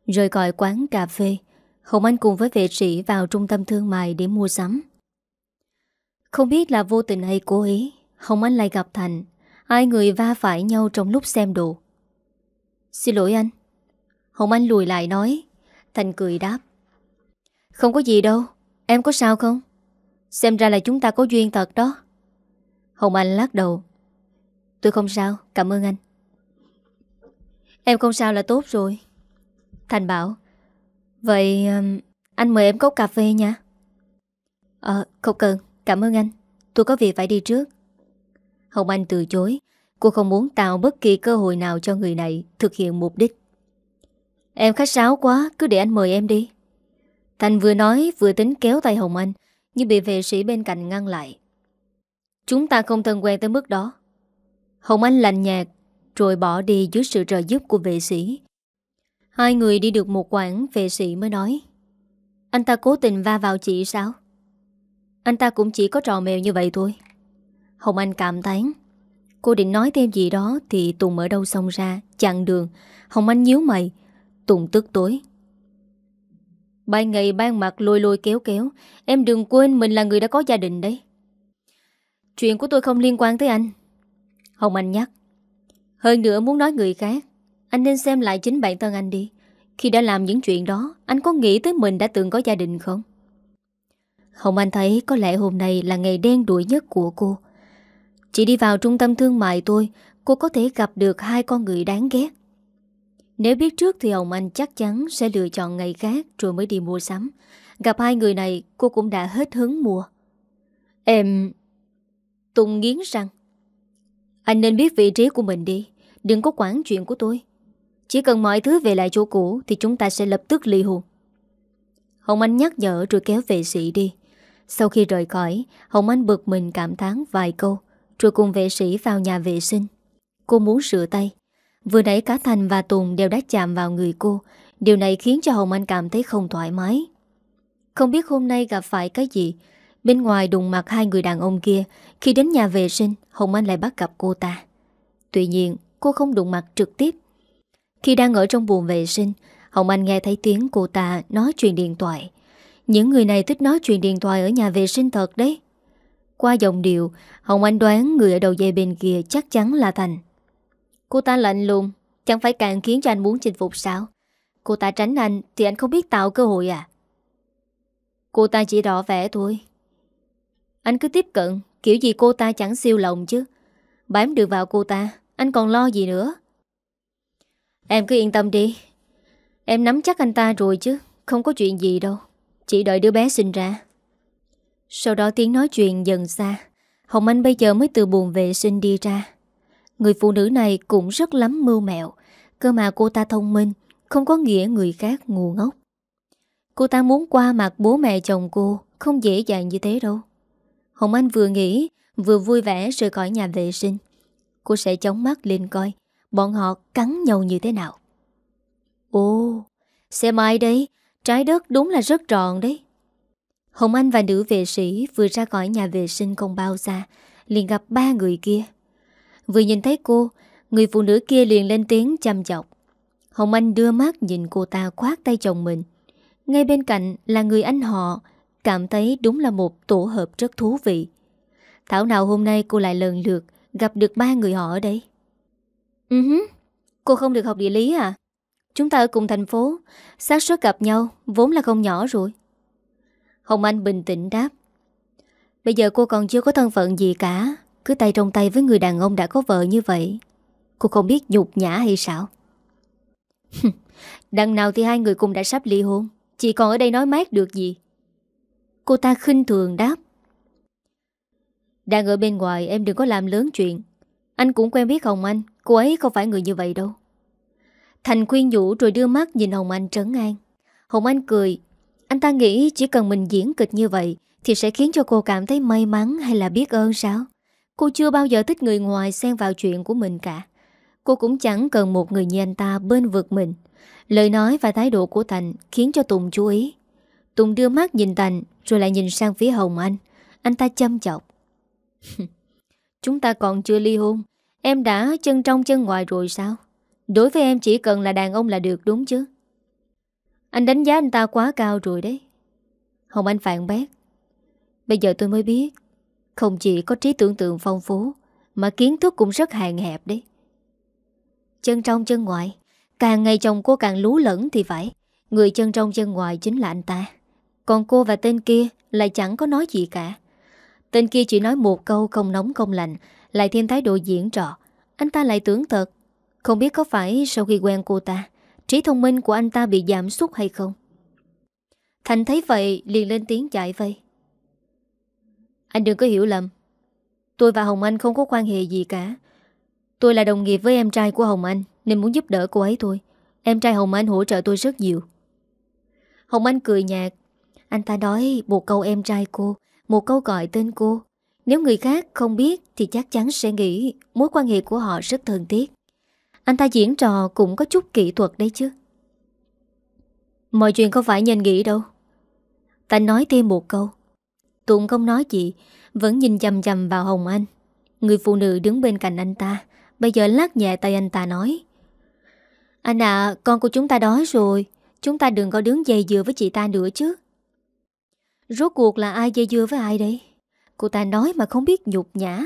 Rời khỏi quán cà phê Hồng Anh cùng với vệ sĩ vào trung tâm thương mại để mua sắm Không biết là vô tình hay cố ý Hồng Anh lại gặp Thành Hai người va phải nhau trong lúc xem đồ Xin lỗi anh Hồng Anh lùi lại nói Thành cười đáp Không có gì đâu Em có sao không Xem ra là chúng ta có duyên thật đó Hồng Anh lắc đầu Tôi không sao, cảm ơn anh Em không sao là tốt rồi Thành bảo Vậy anh mời em cốc cà phê nha Ờ, không cần, cảm ơn anh Tôi có việc phải đi trước Hồng Anh từ chối Cô không muốn tạo bất kỳ cơ hội nào cho người này Thực hiện mục đích Em khách sáo quá, cứ để anh mời em đi Thành vừa nói vừa tính kéo tay Hồng Anh nhưng bị vệ sĩ bên cạnh ngăn lại Chúng ta không thân quen tới mức đó Hồng Anh lạnh nhạt Rồi bỏ đi dưới sự trợ giúp của vệ sĩ Hai người đi được một quãng Vệ sĩ mới nói Anh ta cố tình va vào chị sao Anh ta cũng chỉ có trò mèo như vậy thôi Hồng Anh cảm tán Cô định nói thêm gì đó Thì Tùng ở đâu xông ra Chặn đường Hồng Anh nhíu mày Tùng tức tối Ban ngày ban mặt lôi lôi kéo kéo Em đừng quên mình là người đã có gia đình đấy Chuyện của tôi không liên quan tới anh Hồng Anh nhắc Hơn nữa muốn nói người khác Anh nên xem lại chính bản thân anh đi Khi đã làm những chuyện đó Anh có nghĩ tới mình đã từng có gia đình không Hồng Anh thấy có lẽ hôm nay là ngày đen đuổi nhất của cô Chỉ đi vào trung tâm thương mại tôi Cô có thể gặp được hai con người đáng ghét nếu biết trước thì Hồng Anh chắc chắn sẽ lựa chọn ngày khác rồi mới đi mua sắm. Gặp hai người này cô cũng đã hết hứng mua. Em... Tùng nghiến răng. Anh nên biết vị trí của mình đi. Đừng có quản chuyện của tôi. Chỉ cần mọi thứ về lại chỗ cũ thì chúng ta sẽ lập tức ly hôn. Hồng Anh nhắc nhở rồi kéo vệ sĩ đi. Sau khi rời khỏi, Hồng Anh bực mình cảm thán vài câu, rồi cùng vệ sĩ vào nhà vệ sinh. Cô muốn rửa tay, Vừa nãy cả Thành và Tùng đều đã chạm vào người cô Điều này khiến cho Hồng Anh cảm thấy không thoải mái Không biết hôm nay gặp phải cái gì Bên ngoài đụng mặt hai người đàn ông kia Khi đến nhà vệ sinh Hồng Anh lại bắt gặp cô ta Tuy nhiên cô không đụng mặt trực tiếp Khi đang ở trong buồng vệ sinh Hồng Anh nghe thấy tiếng cô ta nói chuyện điện thoại Những người này thích nói chuyện điện thoại ở nhà vệ sinh thật đấy Qua giọng điệu Hồng Anh đoán người ở đầu dây bên kia chắc chắn là Thành Cô ta lạnh lùng Chẳng phải càng khiến cho anh muốn chinh phục sao Cô ta tránh anh Thì anh không biết tạo cơ hội à Cô ta chỉ rõ vẻ thôi Anh cứ tiếp cận Kiểu gì cô ta chẳng siêu lòng chứ Bám được vào cô ta Anh còn lo gì nữa Em cứ yên tâm đi Em nắm chắc anh ta rồi chứ Không có chuyện gì đâu Chỉ đợi đứa bé sinh ra Sau đó tiếng nói chuyện dần xa Hồng Anh bây giờ mới từ buồn vệ sinh đi ra Người phụ nữ này cũng rất lắm mưu mẹo Cơ mà cô ta thông minh Không có nghĩa người khác ngu ngốc Cô ta muốn qua mặt bố mẹ chồng cô Không dễ dàng như thế đâu Hồng Anh vừa nghĩ Vừa vui vẻ rời khỏi nhà vệ sinh Cô sẽ chóng mắt lên coi Bọn họ cắn nhau như thế nào Ồ xem ai đấy Trái đất đúng là rất tròn đấy Hồng Anh và nữ vệ sĩ vừa ra khỏi nhà vệ sinh không bao xa liền gặp ba người kia Vừa nhìn thấy cô Người phụ nữ kia liền lên tiếng chăm chọc Hồng Anh đưa mắt nhìn cô ta khoát tay chồng mình Ngay bên cạnh là người anh họ Cảm thấy đúng là một tổ hợp rất thú vị Thảo nào hôm nay cô lại lần lượt Gặp được ba người họ ở đây Ừ uh Cô không được học địa lý à Chúng ta ở cùng thành phố xác suất gặp nhau vốn là không nhỏ rồi Hồng Anh bình tĩnh đáp Bây giờ cô còn chưa có thân phận gì cả cứ tay trong tay với người đàn ông đã có vợ như vậy Cô không biết nhục nhã hay sao Đằng nào thì hai người cũng đã sắp ly hôn Chị còn ở đây nói mát được gì Cô ta khinh thường đáp Đang ở bên ngoài em đừng có làm lớn chuyện Anh cũng quen biết Hồng Anh Cô ấy không phải người như vậy đâu Thành khuyên nhủ rồi đưa mắt nhìn Hồng Anh trấn an Hồng Anh cười Anh ta nghĩ chỉ cần mình diễn kịch như vậy Thì sẽ khiến cho cô cảm thấy may mắn hay là biết ơn sao Cô chưa bao giờ thích người ngoài xen vào chuyện của mình cả. Cô cũng chẳng cần một người như anh ta bên vực mình. Lời nói và thái độ của Thành khiến cho Tùng chú ý. Tùng đưa mắt nhìn Thành rồi lại nhìn sang phía Hồng Anh. Anh ta châm chọc. Chúng ta còn chưa ly hôn. Em đã chân trong chân ngoài rồi sao? Đối với em chỉ cần là đàn ông là được đúng chứ? Anh đánh giá anh ta quá cao rồi đấy. Hồng Anh phản bác. Bây giờ tôi mới biết không chỉ có trí tưởng tượng phong phú Mà kiến thức cũng rất hạn hẹp đấy Chân trong chân ngoài Càng ngày chồng cô càng lú lẫn thì phải Người chân trong chân ngoài chính là anh ta Còn cô và tên kia Lại chẳng có nói gì cả Tên kia chỉ nói một câu không nóng không lạnh Lại thêm thái độ diễn trò Anh ta lại tưởng thật Không biết có phải sau khi quen cô ta Trí thông minh của anh ta bị giảm sút hay không Thành thấy vậy liền lên tiếng chạy vây anh đừng có hiểu lầm Tôi và Hồng Anh không có quan hệ gì cả Tôi là đồng nghiệp với em trai của Hồng Anh Nên muốn giúp đỡ cô ấy thôi Em trai Hồng Anh hỗ trợ tôi rất nhiều Hồng Anh cười nhạt Anh ta nói một câu em trai cô Một câu gọi tên cô Nếu người khác không biết Thì chắc chắn sẽ nghĩ Mối quan hệ của họ rất thân thiết Anh ta diễn trò cũng có chút kỹ thuật đấy chứ Mọi chuyện không phải nhanh nghĩ đâu Ta nói thêm một câu Tùng không nói gì Vẫn nhìn chầm chầm vào Hồng Anh Người phụ nữ đứng bên cạnh anh ta Bây giờ lắc nhẹ tay anh ta nói Anh ạ, con của chúng ta đói rồi Chúng ta đừng có đứng dây dừa với chị ta nữa chứ Rốt cuộc là ai dây dưa với ai đấy? Cô ta nói mà không biết nhục nhã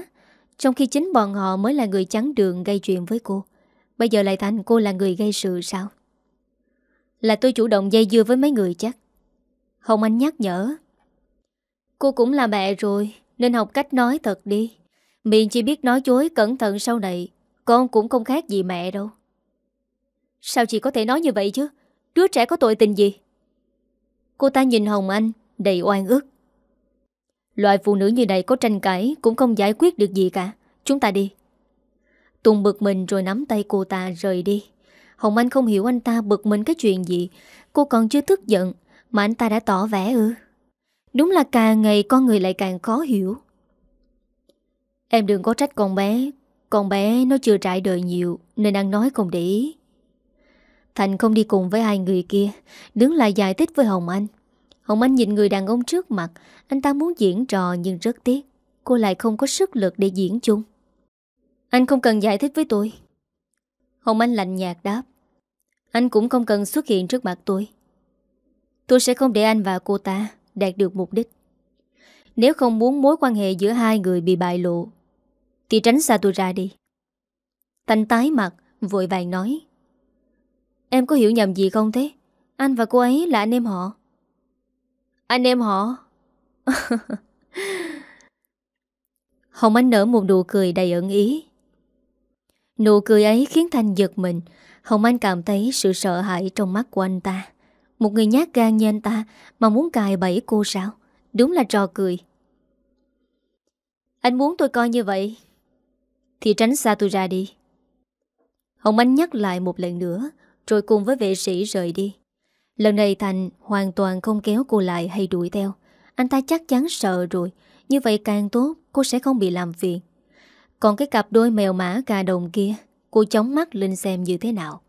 Trong khi chính bọn họ mới là người trắng đường gây chuyện với cô Bây giờ lại thành cô là người gây sự sao Là tôi chủ động dây dưa với mấy người chắc Hồng Anh nhắc nhở Cô cũng là mẹ rồi Nên học cách nói thật đi miền chỉ biết nói chối cẩn thận sau này Con cũng không khác gì mẹ đâu Sao chị có thể nói như vậy chứ Đứa trẻ có tội tình gì Cô ta nhìn Hồng Anh Đầy oan ức Loại phụ nữ như này có tranh cãi Cũng không giải quyết được gì cả Chúng ta đi Tùng bực mình rồi nắm tay cô ta rời đi Hồng Anh không hiểu anh ta bực mình cái chuyện gì Cô còn chưa tức giận Mà anh ta đã tỏ vẻ ư Đúng là càng ngày con người lại càng khó hiểu Em đừng có trách con bé Con bé nó chưa trải đời nhiều Nên ăn nói không để ý Thành không đi cùng với hai người kia Đứng lại giải thích với Hồng Anh Hồng Anh nhìn người đàn ông trước mặt Anh ta muốn diễn trò nhưng rất tiếc Cô lại không có sức lực để diễn chung Anh không cần giải thích với tôi Hồng Anh lạnh nhạt đáp Anh cũng không cần xuất hiện trước mặt tôi Tôi sẽ không để anh và cô ta đạt được mục đích. Nếu không muốn mối quan hệ giữa hai người bị bại lộ, thì tránh xa tôi ra đi. Thanh tái mặt, vội vàng nói. Em có hiểu nhầm gì không thế? Anh và cô ấy là anh em họ. Anh em họ? Hồng Anh nở một nụ cười đầy ẩn ý. Nụ cười ấy khiến Thanh giật mình. Hồng Anh cảm thấy sự sợ hãi trong mắt của anh ta. Một người nhát gan như anh ta Mà muốn cài bẫy cô sao Đúng là trò cười Anh muốn tôi coi như vậy Thì tránh xa tôi ra đi Hồng Anh nhắc lại một lần nữa Rồi cùng với vệ sĩ rời đi Lần này Thành hoàn toàn không kéo cô lại hay đuổi theo Anh ta chắc chắn sợ rồi Như vậy càng tốt Cô sẽ không bị làm phiền Còn cái cặp đôi mèo mã cà đồng kia Cô chóng mắt lên xem như thế nào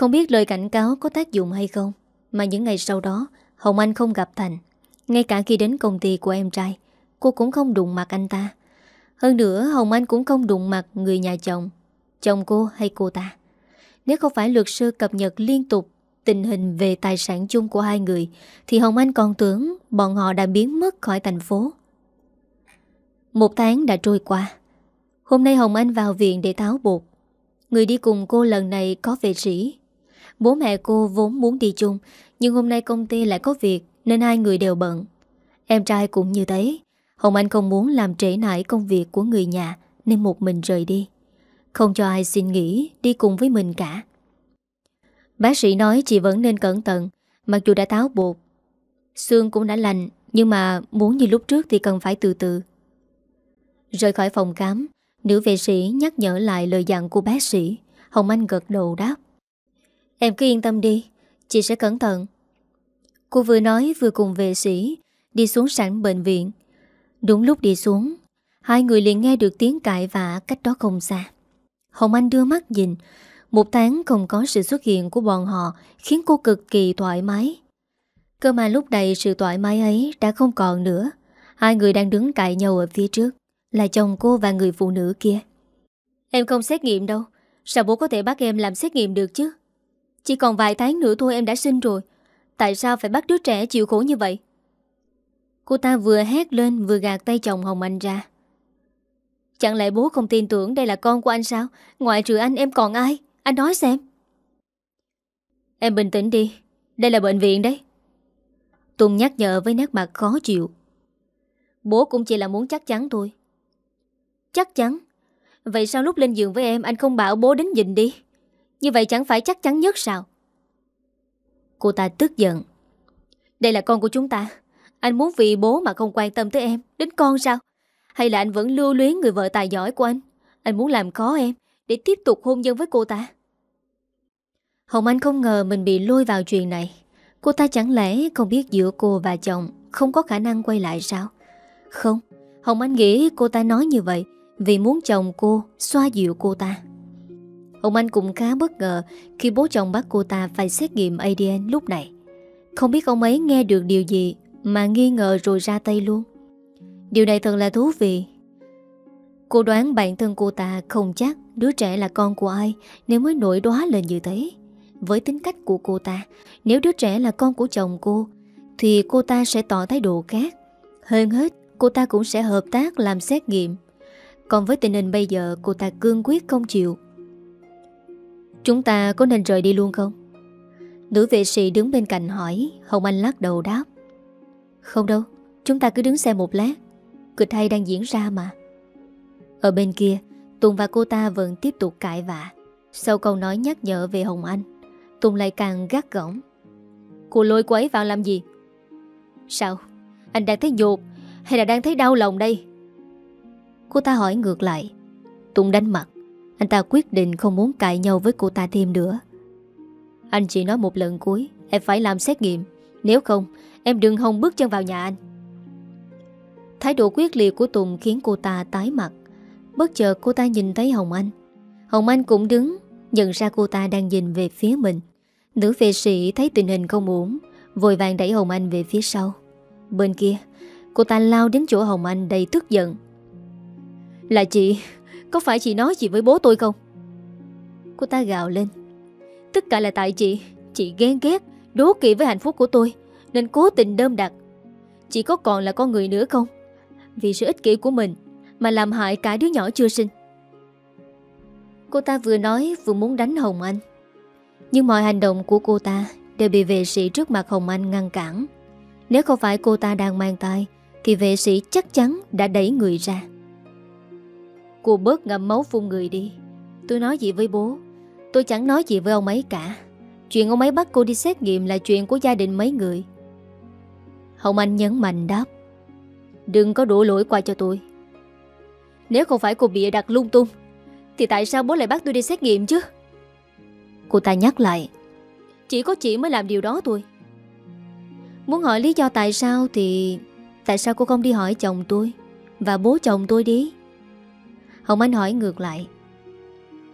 không biết lời cảnh cáo có tác dụng hay không Mà những ngày sau đó Hồng Anh không gặp Thành Ngay cả khi đến công ty của em trai Cô cũng không đụng mặt anh ta Hơn nữa Hồng Anh cũng không đụng mặt người nhà chồng Chồng cô hay cô ta Nếu không phải luật sư cập nhật liên tục Tình hình về tài sản chung của hai người Thì Hồng Anh còn tưởng Bọn họ đã biến mất khỏi thành phố Một tháng đã trôi qua Hôm nay Hồng Anh vào viện để tháo bột Người đi cùng cô lần này có vệ sĩ Bố mẹ cô vốn muốn đi chung Nhưng hôm nay công ty lại có việc Nên hai người đều bận Em trai cũng như thế Hồng Anh không muốn làm trễ nải công việc của người nhà Nên một mình rời đi Không cho ai xin nghỉ đi cùng với mình cả Bác sĩ nói chị vẫn nên cẩn thận Mặc dù đã táo bột Xương cũng đã lành Nhưng mà muốn như lúc trước thì cần phải từ từ Rời khỏi phòng khám Nữ vệ sĩ nhắc nhở lại lời dặn của bác sĩ Hồng Anh gật đầu đáp Em cứ yên tâm đi Chị sẽ cẩn thận Cô vừa nói vừa cùng vệ sĩ Đi xuống sảnh bệnh viện Đúng lúc đi xuống Hai người liền nghe được tiếng cãi vã cách đó không xa Hồng Anh đưa mắt nhìn Một tháng không có sự xuất hiện của bọn họ Khiến cô cực kỳ thoải mái Cơ mà lúc này sự thoải mái ấy đã không còn nữa Hai người đang đứng cãi nhau ở phía trước Là chồng cô và người phụ nữ kia Em không xét nghiệm đâu Sao bố có thể bắt em làm xét nghiệm được chứ chỉ còn vài tháng nữa thôi em đã sinh rồi Tại sao phải bắt đứa trẻ chịu khổ như vậy Cô ta vừa hét lên Vừa gạt tay chồng Hồng Anh ra Chẳng lẽ bố không tin tưởng đây là con của anh sao Ngoại trừ anh em còn ai Anh nói xem Em bình tĩnh đi Đây là bệnh viện đấy Tùng nhắc nhở với nét mặt khó chịu Bố cũng chỉ là muốn chắc chắn thôi Chắc chắn Vậy sao lúc lên giường với em Anh không bảo bố đến nhìn đi như vậy chẳng phải chắc chắn nhất sao Cô ta tức giận Đây là con của chúng ta Anh muốn vì bố mà không quan tâm tới em Đến con sao Hay là anh vẫn lưu luyến người vợ tài giỏi của anh Anh muốn làm khó em Để tiếp tục hôn nhân với cô ta Hồng Anh không ngờ mình bị lôi vào chuyện này Cô ta chẳng lẽ không biết giữa cô và chồng Không có khả năng quay lại sao Không Hồng Anh nghĩ cô ta nói như vậy Vì muốn chồng cô xoa dịu cô ta Ông Anh cũng khá bất ngờ khi bố chồng bắt cô ta phải xét nghiệm ADN lúc này. Không biết ông ấy nghe được điều gì mà nghi ngờ rồi ra tay luôn. Điều này thật là thú vị. Cô đoán bản thân cô ta không chắc đứa trẻ là con của ai nếu mới nổi đoá lên như thế. Với tính cách của cô ta, nếu đứa trẻ là con của chồng cô, thì cô ta sẽ tỏ thái độ khác. Hơn hết, cô ta cũng sẽ hợp tác làm xét nghiệm. Còn với tình hình bây giờ, cô ta cương quyết không chịu Chúng ta có nên rời đi luôn không? Nữ vệ sĩ đứng bên cạnh hỏi Hồng Anh lắc đầu đáp Không đâu, chúng ta cứ đứng xe một lát Kịch hay đang diễn ra mà Ở bên kia Tùng và cô ta vẫn tiếp tục cãi vã Sau câu nói nhắc nhở về Hồng Anh Tùng lại càng gắt gỏng Cô lôi quấy vào làm gì Sao Anh đang thấy nhột hay là đang thấy đau lòng đây Cô ta hỏi ngược lại Tùng đánh mặt anh ta quyết định không muốn cãi nhau với cô ta thêm nữa Anh chỉ nói một lần cuối Em phải làm xét nghiệm Nếu không em đừng hòng bước chân vào nhà anh Thái độ quyết liệt của Tùng khiến cô ta tái mặt Bất chợt cô ta nhìn thấy Hồng Anh Hồng Anh cũng đứng Nhận ra cô ta đang nhìn về phía mình Nữ vệ sĩ thấy tình hình không ổn Vội vàng đẩy Hồng Anh về phía sau Bên kia Cô ta lao đến chỗ Hồng Anh đầy tức giận Là chị có phải chị nói gì với bố tôi không Cô ta gào lên Tất cả là tại chị Chị ghen ghét Đố kỵ với hạnh phúc của tôi Nên cố tình đơm đặt Chị có còn là con người nữa không Vì sự ích kỷ của mình Mà làm hại cả đứa nhỏ chưa sinh Cô ta vừa nói vừa muốn đánh Hồng Anh Nhưng mọi hành động của cô ta Đều bị vệ sĩ trước mặt Hồng Anh ngăn cản Nếu không phải cô ta đang mang tay Thì vệ sĩ chắc chắn đã đẩy người ra Cô bớt ngậm máu phun người đi Tôi nói gì với bố Tôi chẳng nói gì với ông ấy cả Chuyện ông ấy bắt cô đi xét nghiệm là chuyện của gia đình mấy người Hồng Anh nhấn mạnh đáp Đừng có đổ lỗi qua cho tôi Nếu không phải cô bịa đặt lung tung Thì tại sao bố lại bắt tôi đi xét nghiệm chứ Cô ta nhắc lại Chỉ có chị mới làm điều đó tôi Muốn hỏi lý do tại sao thì Tại sao cô không đi hỏi chồng tôi Và bố chồng tôi đi Hồng Anh hỏi ngược lại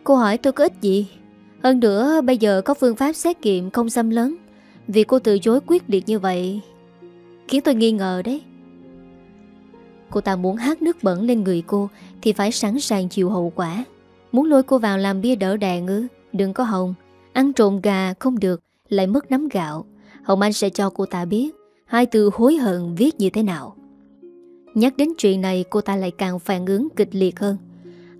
Cô hỏi tôi có ích gì Hơn nữa bây giờ có phương pháp xét nghiệm không xâm lớn Vì cô từ chối quyết liệt như vậy Khiến tôi nghi ngờ đấy Cô ta muốn hát nước bẩn lên người cô Thì phải sẵn sàng chịu hậu quả Muốn lôi cô vào làm bia đỡ đè ngư Đừng có Hồng Ăn trộn gà không được Lại mất nắm gạo Hồng Anh sẽ cho cô ta biết Hai từ hối hận viết như thế nào Nhắc đến chuyện này cô ta lại càng phản ứng kịch liệt hơn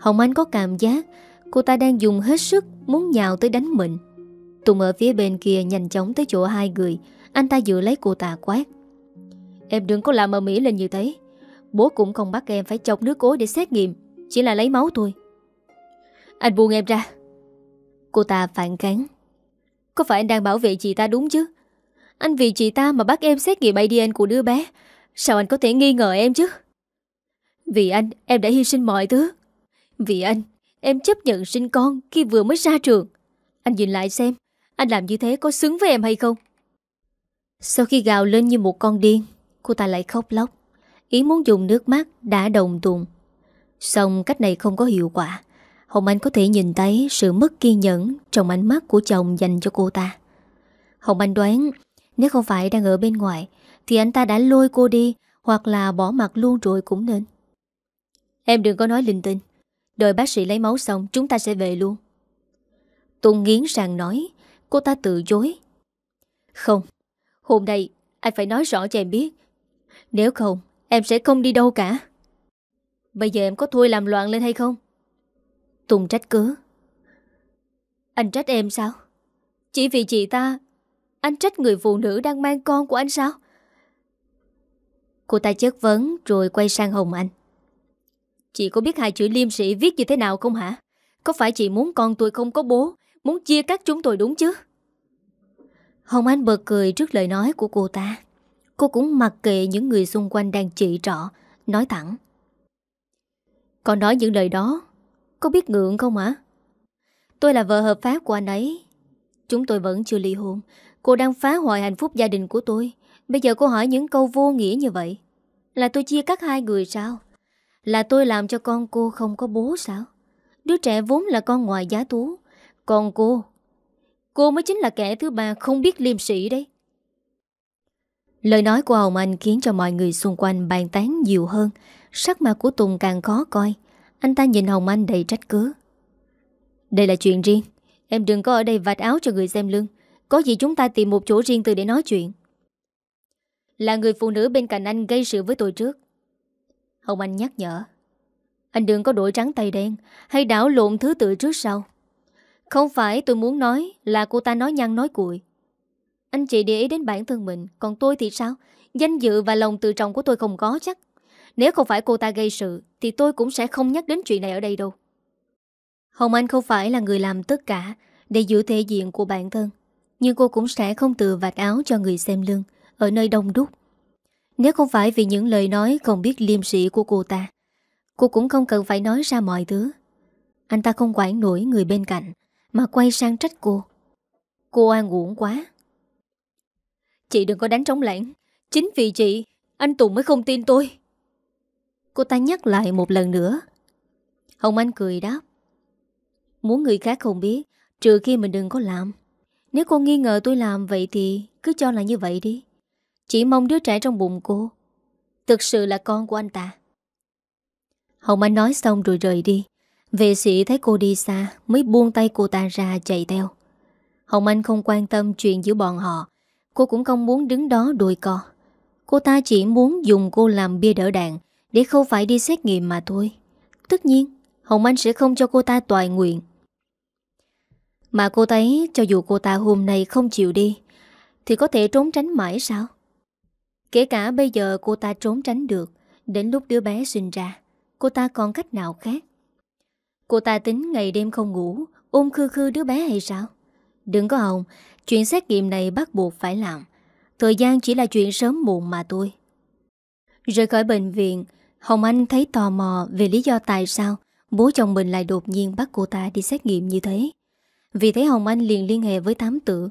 Hồng Anh có cảm giác cô ta đang dùng hết sức muốn nhào tới đánh mình. Tùng ở phía bên kia nhanh chóng tới chỗ hai người, anh ta giữ lấy cô ta quát. Em đừng có làm ở Mỹ lên như thế. Bố cũng không bắt em phải chọc nước cối để xét nghiệm, chỉ là lấy máu thôi. Anh buông em ra. Cô ta phản kháng. Có phải anh đang bảo vệ chị ta đúng chứ? Anh vì chị ta mà bắt em xét nghiệm ADN của đứa bé Sao anh có thể nghi ngờ em chứ Vì anh em đã hy sinh mọi thứ vì anh, em chấp nhận sinh con khi vừa mới ra trường. Anh nhìn lại xem, anh làm như thế có xứng với em hay không? Sau khi gào lên như một con điên, cô ta lại khóc lóc. Ý muốn dùng nước mắt đã đồng tùng. Xong cách này không có hiệu quả. Hồng Anh có thể nhìn thấy sự mất kiên nhẫn trong ánh mắt của chồng dành cho cô ta. Hồng Anh đoán nếu không phải đang ở bên ngoài thì anh ta đã lôi cô đi hoặc là bỏ mặt luôn rồi cũng nên. Em đừng có nói linh tinh. Đợi bác sĩ lấy máu xong chúng ta sẽ về luôn Tùng nghiến rằng nói Cô ta tự dối Không Hôm nay anh phải nói rõ cho em biết Nếu không em sẽ không đi đâu cả Bây giờ em có thôi làm loạn lên hay không Tùng trách cứ Anh trách em sao Chỉ vì chị ta Anh trách người phụ nữ đang mang con của anh sao Cô ta chất vấn rồi quay sang Hồng Anh Chị có biết hai chữ liêm sĩ viết như thế nào không hả? Có phải chị muốn con tôi không có bố, muốn chia cắt chúng tôi đúng chứ? Hồng Anh bật cười trước lời nói của cô ta. Cô cũng mặc kệ những người xung quanh đang chỉ trọ, nói thẳng. Con nói những lời đó, có biết ngượng không hả? Tôi là vợ hợp pháp của anh ấy. Chúng tôi vẫn chưa ly hôn. Cô đang phá hoại hạnh phúc gia đình của tôi. Bây giờ cô hỏi những câu vô nghĩa như vậy. Là tôi chia cắt hai người sao? Là tôi làm cho con cô không có bố sao Đứa trẻ vốn là con ngoài giá tú Còn cô Cô mới chính là kẻ thứ ba không biết liêm sĩ đấy Lời nói của Hồng Anh khiến cho mọi người xung quanh bàn tán nhiều hơn Sắc mặt của Tùng càng khó coi Anh ta nhìn Hồng Anh đầy trách cứ Đây là chuyện riêng Em đừng có ở đây vạch áo cho người xem lưng Có gì chúng ta tìm một chỗ riêng từ để nói chuyện Là người phụ nữ bên cạnh anh gây sự với tôi trước Hồng Anh nhắc nhở Anh đừng có đổi trắng tay đen Hay đảo lộn thứ tự trước sau Không phải tôi muốn nói là cô ta nói nhăn nói cuội Anh chị để ý đến bản thân mình Còn tôi thì sao Danh dự và lòng tự trọng của tôi không có chắc Nếu không phải cô ta gây sự Thì tôi cũng sẽ không nhắc đến chuyện này ở đây đâu Hồng Anh không phải là người làm tất cả Để giữ thể diện của bản thân Nhưng cô cũng sẽ không tự vạch áo cho người xem lưng Ở nơi đông đúc nếu không phải vì những lời nói không biết liêm sĩ của cô ta Cô cũng không cần phải nói ra mọi thứ Anh ta không quản nổi người bên cạnh Mà quay sang trách cô Cô an uổng quá Chị đừng có đánh trống lãng Chính vì chị Anh Tùng mới không tin tôi Cô ta nhắc lại một lần nữa Hồng Anh cười đáp Muốn người khác không biết Trừ khi mình đừng có làm Nếu cô nghi ngờ tôi làm vậy thì Cứ cho là như vậy đi chỉ mong đứa trẻ trong bụng cô Thực sự là con của anh ta Hồng Anh nói xong rồi rời đi Vệ sĩ thấy cô đi xa Mới buông tay cô ta ra chạy theo Hồng Anh không quan tâm chuyện giữa bọn họ Cô cũng không muốn đứng đó đùi co Cô ta chỉ muốn dùng cô làm bia đỡ đạn Để không phải đi xét nghiệm mà thôi Tất nhiên Hồng Anh sẽ không cho cô ta toại nguyện Mà cô thấy cho dù cô ta hôm nay không chịu đi Thì có thể trốn tránh mãi sao Kể cả bây giờ cô ta trốn tránh được Đến lúc đứa bé sinh ra Cô ta còn cách nào khác Cô ta tính ngày đêm không ngủ Ôm khư khư đứa bé hay sao Đừng có hồng Chuyện xét nghiệm này bắt buộc phải làm Thời gian chỉ là chuyện sớm muộn mà tôi Rời khỏi bệnh viện Hồng Anh thấy tò mò về lý do tại sao Bố chồng mình lại đột nhiên bắt cô ta đi xét nghiệm như thế Vì thế Hồng Anh liền liên hệ với tám tử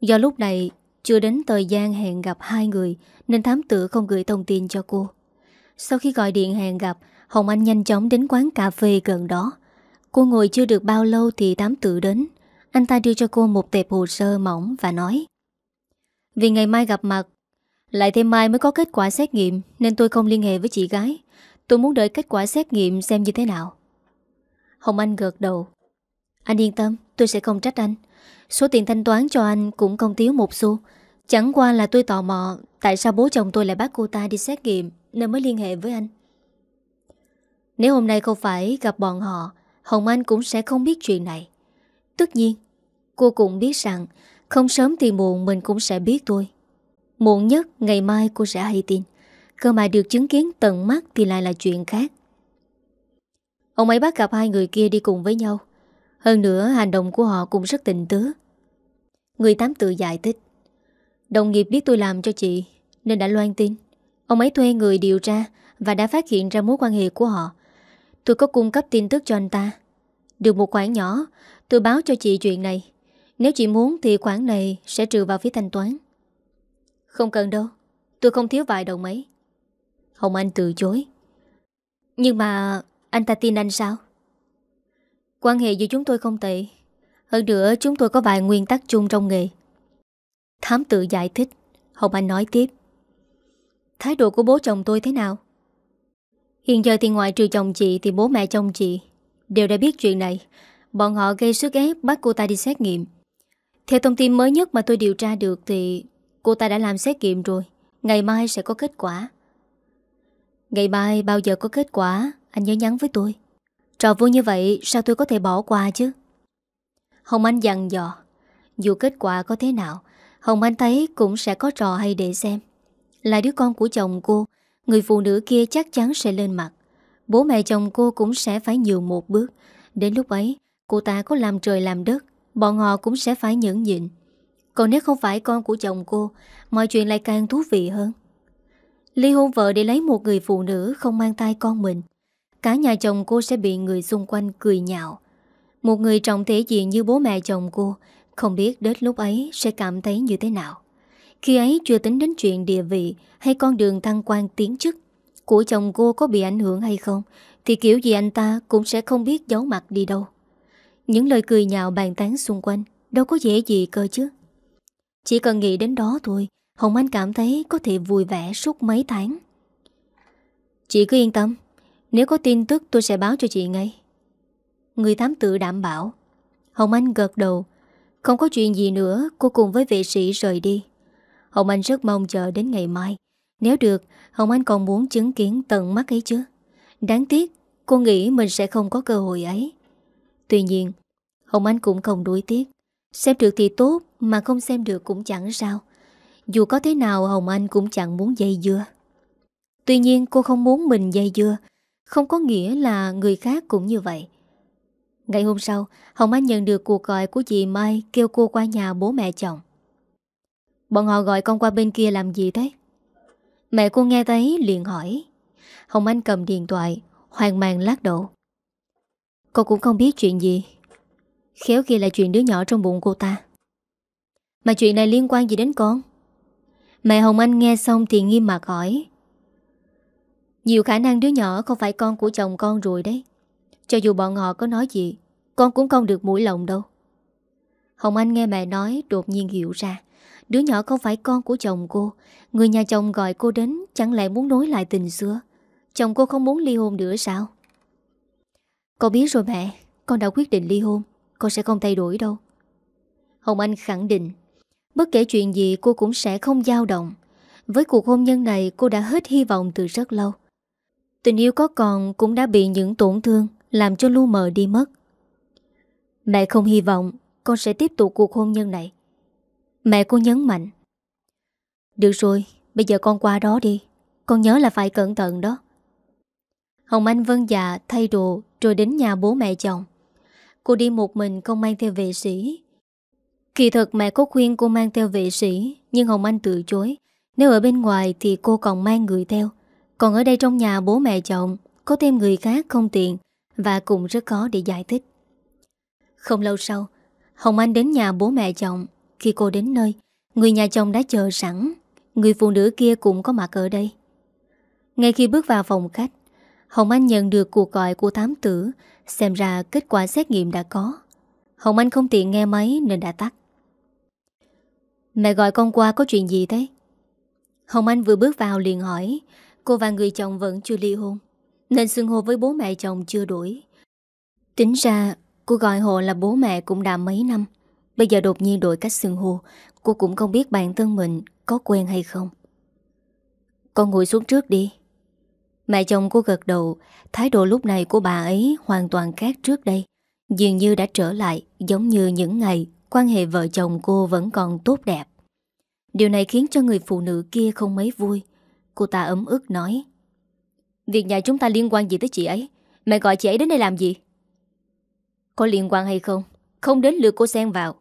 Do lúc này chưa đến thời gian hẹn gặp hai người Nên thám tử không gửi thông tin cho cô Sau khi gọi điện hẹn gặp Hồng Anh nhanh chóng đến quán cà phê gần đó Cô ngồi chưa được bao lâu Thì thám tử đến Anh ta đưa cho cô một tệp hồ sơ mỏng và nói Vì ngày mai gặp mặt Lại thêm mai mới có kết quả xét nghiệm Nên tôi không liên hệ với chị gái Tôi muốn đợi kết quả xét nghiệm xem như thế nào Hồng Anh gợt đầu Anh yên tâm tôi sẽ không trách anh Số tiền thanh toán cho anh cũng không thiếu một xu Chẳng qua là tôi tò mò Tại sao bố chồng tôi lại bắt cô ta đi xét nghiệm Nên mới liên hệ với anh Nếu hôm nay không phải gặp bọn họ Hồng Anh cũng sẽ không biết chuyện này Tất nhiên Cô cũng biết rằng Không sớm thì muộn mình cũng sẽ biết tôi. Muộn nhất ngày mai cô sẽ hay tin Cơ mà được chứng kiến tận mắt Thì lại là chuyện khác Ông ấy bắt gặp hai người kia đi cùng với nhau hơn nữa hành động của họ cũng rất tình tứ Người tám tự giải thích Đồng nghiệp biết tôi làm cho chị Nên đã loan tin Ông ấy thuê người điều tra Và đã phát hiện ra mối quan hệ của họ Tôi có cung cấp tin tức cho anh ta Được một khoản nhỏ Tôi báo cho chị chuyện này Nếu chị muốn thì khoản này sẽ trừ vào phía thanh toán Không cần đâu Tôi không thiếu vài đồng mấy Hồng Anh từ chối Nhưng mà anh ta tin anh sao Quan hệ giữa chúng tôi không tệ Hơn nữa chúng tôi có vài nguyên tắc chung trong nghề Thám tự giải thích Hồng Anh nói tiếp Thái độ của bố chồng tôi thế nào? Hiện giờ thì ngoại trừ chồng chị Thì bố mẹ chồng chị Đều đã biết chuyện này Bọn họ gây sức ép bắt cô ta đi xét nghiệm Theo thông tin mới nhất mà tôi điều tra được Thì cô ta đã làm xét nghiệm rồi Ngày mai sẽ có kết quả Ngày mai bao giờ có kết quả Anh nhớ nhắn với tôi Trò vui như vậy sao tôi có thể bỏ qua chứ Hồng Anh dặn dò Dù kết quả có thế nào Hồng Anh thấy cũng sẽ có trò hay để xem Là đứa con của chồng cô Người phụ nữ kia chắc chắn sẽ lên mặt Bố mẹ chồng cô cũng sẽ phải nhường một bước Đến lúc ấy Cô ta có làm trời làm đất Bọn họ cũng sẽ phải nhẫn nhịn Còn nếu không phải con của chồng cô Mọi chuyện lại càng thú vị hơn Ly hôn vợ để lấy một người phụ nữ Không mang tay con mình Cả nhà chồng cô sẽ bị người xung quanh cười nhạo Một người trọng thể diện như bố mẹ chồng cô Không biết đến lúc ấy sẽ cảm thấy như thế nào Khi ấy chưa tính đến chuyện địa vị Hay con đường thăng quan tiến chức Của chồng cô có bị ảnh hưởng hay không Thì kiểu gì anh ta cũng sẽ không biết giấu mặt đi đâu Những lời cười nhạo bàn tán xung quanh Đâu có dễ gì cơ chứ Chỉ cần nghĩ đến đó thôi Hồng Anh cảm thấy có thể vui vẻ suốt mấy tháng Chị cứ yên tâm nếu có tin tức tôi sẽ báo cho chị ngay Người thám tử đảm bảo Hồng Anh gật đầu Không có chuyện gì nữa Cô cùng với vệ sĩ rời đi Hồng Anh rất mong chờ đến ngày mai Nếu được Hồng Anh còn muốn chứng kiến tận mắt ấy chứ Đáng tiếc Cô nghĩ mình sẽ không có cơ hội ấy Tuy nhiên Hồng Anh cũng không đuối tiếc Xem được thì tốt Mà không xem được cũng chẳng sao Dù có thế nào Hồng Anh cũng chẳng muốn dây dưa Tuy nhiên cô không muốn mình dây dưa không có nghĩa là người khác cũng như vậy Ngày hôm sau Hồng Anh nhận được cuộc gọi của chị Mai Kêu cô qua nhà bố mẹ chồng Bọn họ gọi con qua bên kia làm gì thế Mẹ cô nghe thấy liền hỏi Hồng Anh cầm điện thoại Hoàng mang lát đổ Cô cũng không biết chuyện gì Khéo kia là chuyện đứa nhỏ trong bụng cô ta Mà chuyện này liên quan gì đến con Mẹ Hồng Anh nghe xong thì nghiêm mặt hỏi nhiều khả năng đứa nhỏ không phải con của chồng con rồi đấy Cho dù bọn họ có nói gì Con cũng không được mũi lòng đâu Hồng Anh nghe mẹ nói đột nhiên hiểu ra Đứa nhỏ không phải con của chồng cô Người nhà chồng gọi cô đến Chẳng lẽ muốn nối lại tình xưa Chồng cô không muốn ly hôn nữa sao Con biết rồi mẹ Con đã quyết định ly hôn Con sẽ không thay đổi đâu Hồng Anh khẳng định Bất kể chuyện gì cô cũng sẽ không dao động Với cuộc hôn nhân này cô đã hết hy vọng từ rất lâu Tình yêu có còn cũng đã bị những tổn thương Làm cho lu mờ đi mất Mẹ không hy vọng Con sẽ tiếp tục cuộc hôn nhân này Mẹ cô nhấn mạnh Được rồi Bây giờ con qua đó đi Con nhớ là phải cẩn thận đó Hồng Anh vân dạ thay đồ Rồi đến nhà bố mẹ chồng Cô đi một mình không mang theo vệ sĩ Kỳ thật mẹ có khuyên cô mang theo vệ sĩ Nhưng Hồng Anh từ chối Nếu ở bên ngoài thì cô còn mang người theo còn ở đây trong nhà bố mẹ chồng Có thêm người khác không tiện Và cũng rất khó để giải thích Không lâu sau Hồng Anh đến nhà bố mẹ chồng Khi cô đến nơi Người nhà chồng đã chờ sẵn Người phụ nữ kia cũng có mặt ở đây Ngay khi bước vào phòng khách Hồng Anh nhận được cuộc gọi của tám tử Xem ra kết quả xét nghiệm đã có Hồng Anh không tiện nghe máy nên đã tắt Mẹ gọi con qua có chuyện gì thế? Hồng Anh vừa bước vào liền hỏi Cô và người chồng vẫn chưa ly hôn Nên xưng hô với bố mẹ chồng chưa đuổi Tính ra Cô gọi họ là bố mẹ cũng đã mấy năm Bây giờ đột nhiên đổi cách xưng hô Cô cũng không biết bản thân mình Có quen hay không Con ngồi xuống trước đi Mẹ chồng cô gật đầu Thái độ lúc này của bà ấy hoàn toàn khác trước đây Dường như đã trở lại Giống như những ngày Quan hệ vợ chồng cô vẫn còn tốt đẹp Điều này khiến cho người phụ nữ kia không mấy vui Cô ta ấm ức nói Việc nhà chúng ta liên quan gì tới chị ấy Mẹ gọi chị ấy đến đây làm gì Có liên quan hay không Không đến lượt cô xen vào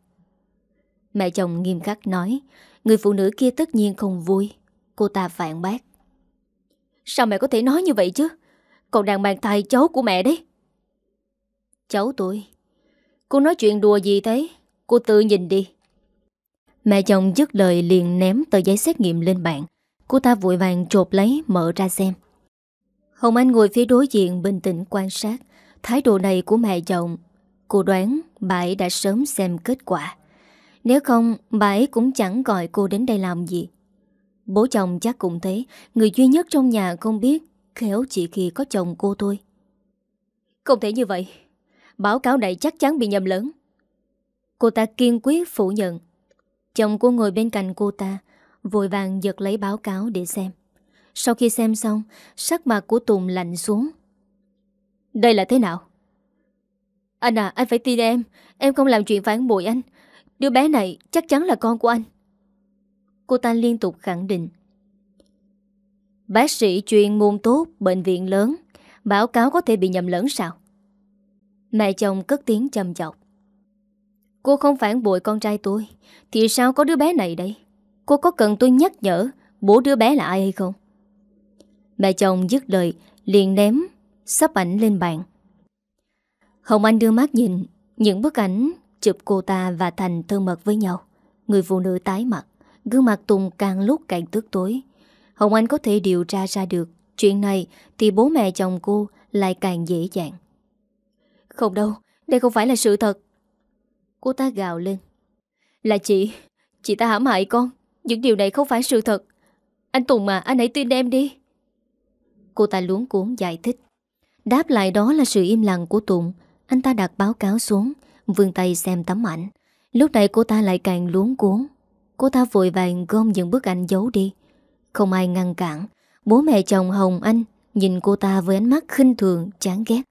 Mẹ chồng nghiêm khắc nói Người phụ nữ kia tất nhiên không vui Cô ta phản bác Sao mẹ có thể nói như vậy chứ còn đang mang thai cháu của mẹ đấy Cháu tôi Cô nói chuyện đùa gì thế Cô tự nhìn đi Mẹ chồng dứt lời liền ném tờ giấy xét nghiệm lên bàn Cô ta vội vàng trộp lấy mở ra xem Hồng Anh ngồi phía đối diện bình tĩnh quan sát Thái độ này của mẹ chồng Cô đoán bà ấy đã sớm xem kết quả Nếu không bà ấy cũng chẳng gọi cô đến đây làm gì Bố chồng chắc cũng thế Người duy nhất trong nhà không biết Khéo chỉ khi có chồng cô thôi Không thể như vậy Báo cáo này chắc chắn bị nhầm lớn Cô ta kiên quyết phủ nhận Chồng cô ngồi bên cạnh cô ta Vội vàng giật lấy báo cáo để xem Sau khi xem xong Sắc mặt của Tùng lạnh xuống Đây là thế nào Anh à anh phải tin em Em không làm chuyện phản bội anh Đứa bé này chắc chắn là con của anh Cô ta liên tục khẳng định Bác sĩ chuyên môn tốt Bệnh viện lớn Báo cáo có thể bị nhầm lẫn sao Mẹ chồng cất tiếng trầm chọc Cô không phản bội con trai tôi Thì sao có đứa bé này đây Cô có cần tôi nhắc nhở Bố đứa bé là ai hay không Mẹ chồng dứt lời Liền ném sắp ảnh lên bàn Hồng Anh đưa mắt nhìn Những bức ảnh chụp cô ta và Thành thân mật với nhau Người phụ nữ tái mặt Gương mặt Tùng càng lúc càng tức tối Hồng Anh có thể điều tra ra được Chuyện này thì bố mẹ chồng cô Lại càng dễ dàng Không đâu, đây không phải là sự thật Cô ta gào lên Là chị, chị ta hãm hại con những điều này không phải sự thật Anh Tùng à anh hãy tin em đi Cô ta luống cuốn giải thích Đáp lại đó là sự im lặng của Tùng Anh ta đặt báo cáo xuống vươn tay xem tấm ảnh Lúc này cô ta lại càng luống cuốn Cô ta vội vàng gom những bức ảnh giấu đi Không ai ngăn cản Bố mẹ chồng Hồng Anh Nhìn cô ta với ánh mắt khinh thường, chán ghét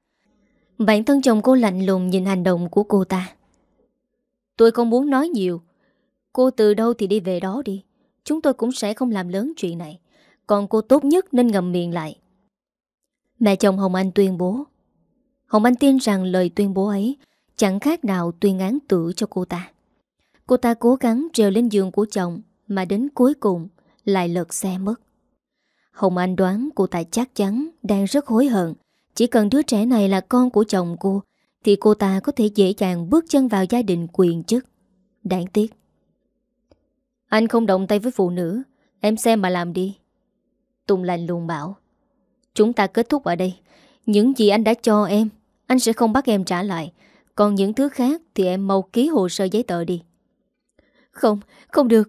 Bản thân chồng cô lạnh lùng nhìn hành động của cô ta Tôi không muốn nói nhiều Cô từ đâu thì đi về đó đi Chúng tôi cũng sẽ không làm lớn chuyện này Còn cô tốt nhất nên ngầm miệng lại Mẹ chồng Hồng Anh tuyên bố Hồng Anh tin rằng lời tuyên bố ấy Chẳng khác nào tuyên án tử cho cô ta Cô ta cố gắng trèo lên giường của chồng Mà đến cuối cùng Lại lật xe mất Hồng Anh đoán cô ta chắc chắn Đang rất hối hận Chỉ cần đứa trẻ này là con của chồng cô Thì cô ta có thể dễ dàng bước chân vào gia đình quyền chức Đáng tiếc anh không động tay với phụ nữ Em xem mà làm đi Tùng lành lùng bảo Chúng ta kết thúc ở đây Những gì anh đã cho em Anh sẽ không bắt em trả lại Còn những thứ khác thì em mau ký hồ sơ giấy tờ đi Không, không được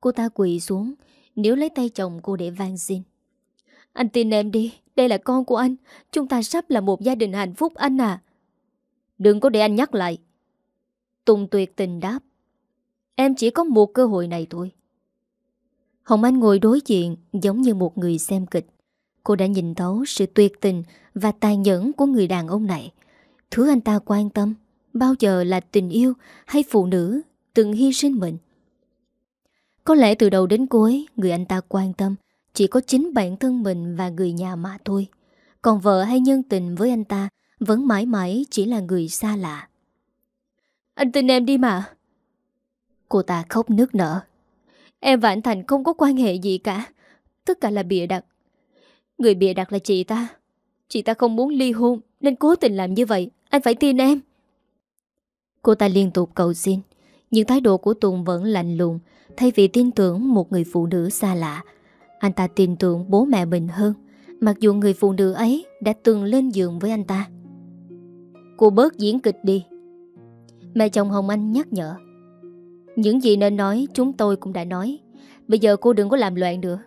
Cô ta quỳ xuống Nếu lấy tay chồng cô để van xin Anh tin em đi Đây là con của anh Chúng ta sắp là một gia đình hạnh phúc anh à Đừng có để anh nhắc lại Tùng tuyệt tình đáp Em chỉ có một cơ hội này thôi. Hồng Anh ngồi đối diện giống như một người xem kịch. Cô đã nhìn thấu sự tuyệt tình và tài nhẫn của người đàn ông này. Thứ anh ta quan tâm bao giờ là tình yêu hay phụ nữ từng hy sinh mình. Có lẽ từ đầu đến cuối người anh ta quan tâm chỉ có chính bản thân mình và người nhà mà thôi. Còn vợ hay nhân tình với anh ta vẫn mãi mãi chỉ là người xa lạ. Anh tin em đi mà. Cô ta khóc nước nở Em và anh Thành không có quan hệ gì cả Tất cả là bịa đặt Người bịa đặt là chị ta Chị ta không muốn ly hôn Nên cố tình làm như vậy Anh phải tin em Cô ta liên tục cầu xin Nhưng thái độ của Tùng vẫn lạnh lùng Thay vì tin tưởng một người phụ nữ xa lạ Anh ta tin tưởng bố mẹ mình hơn Mặc dù người phụ nữ ấy Đã từng lên giường với anh ta Cô bớt diễn kịch đi Mẹ chồng Hồng Anh nhắc nhở những gì nên nói chúng tôi cũng đã nói Bây giờ cô đừng có làm loạn nữa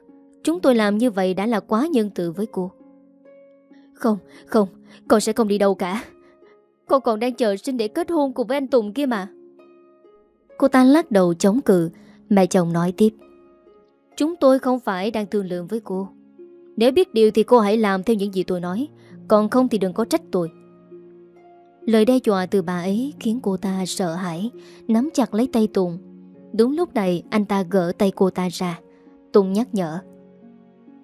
Chúng tôi làm như vậy đã là quá nhân từ với cô Không, không Con sẽ không đi đâu cả Con còn đang chờ xin để kết hôn cùng với anh Tùng kia mà Cô ta lắc đầu chống cự Mẹ chồng nói tiếp Chúng tôi không phải đang thương lượng với cô Nếu biết điều thì cô hãy làm theo những gì tôi nói Còn không thì đừng có trách tôi Lời đe dọa từ bà ấy khiến cô ta sợ hãi, nắm chặt lấy tay Tùng. Đúng lúc này anh ta gỡ tay cô ta ra. Tùng nhắc nhở.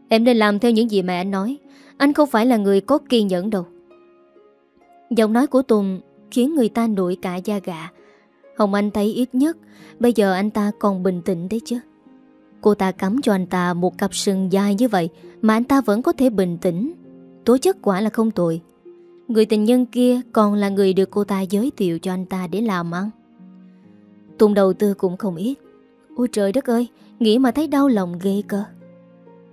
Em nên làm theo những gì mẹ anh nói. Anh không phải là người có kiên nhẫn đâu. Giọng nói của Tùng khiến người ta nổi cả da gà. Hồng Anh thấy ít nhất, bây giờ anh ta còn bình tĩnh đấy chứ. Cô ta cắm cho anh ta một cặp sừng dài như vậy mà anh ta vẫn có thể bình tĩnh. Tố chất quả là không tội. Người tình nhân kia còn là người được cô ta giới thiệu cho anh ta để làm ăn Tùng đầu tư cũng không ít Ôi trời đất ơi Nghĩ mà thấy đau lòng ghê cơ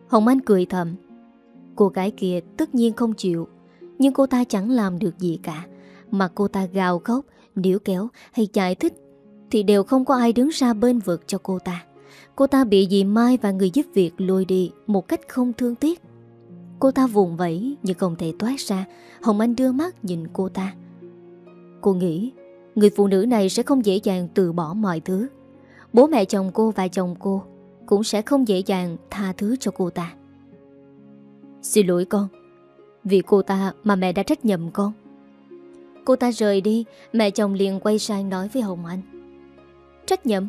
Hồng Anh cười thầm Cô gái kia tất nhiên không chịu Nhưng cô ta chẳng làm được gì cả Mà cô ta gào khóc Điểu kéo hay giải thích Thì đều không có ai đứng ra bên vực cho cô ta Cô ta bị dì Mai và người giúp việc lôi đi Một cách không thương tiếc Cô ta vùng vẫy nhưng không thể toát ra Hồng Anh đưa mắt nhìn cô ta Cô nghĩ Người phụ nữ này sẽ không dễ dàng từ bỏ mọi thứ Bố mẹ chồng cô và chồng cô Cũng sẽ không dễ dàng tha thứ cho cô ta Xin lỗi con Vì cô ta mà mẹ đã trách nhầm con Cô ta rời đi Mẹ chồng liền quay sang nói với Hồng Anh Trách nhầm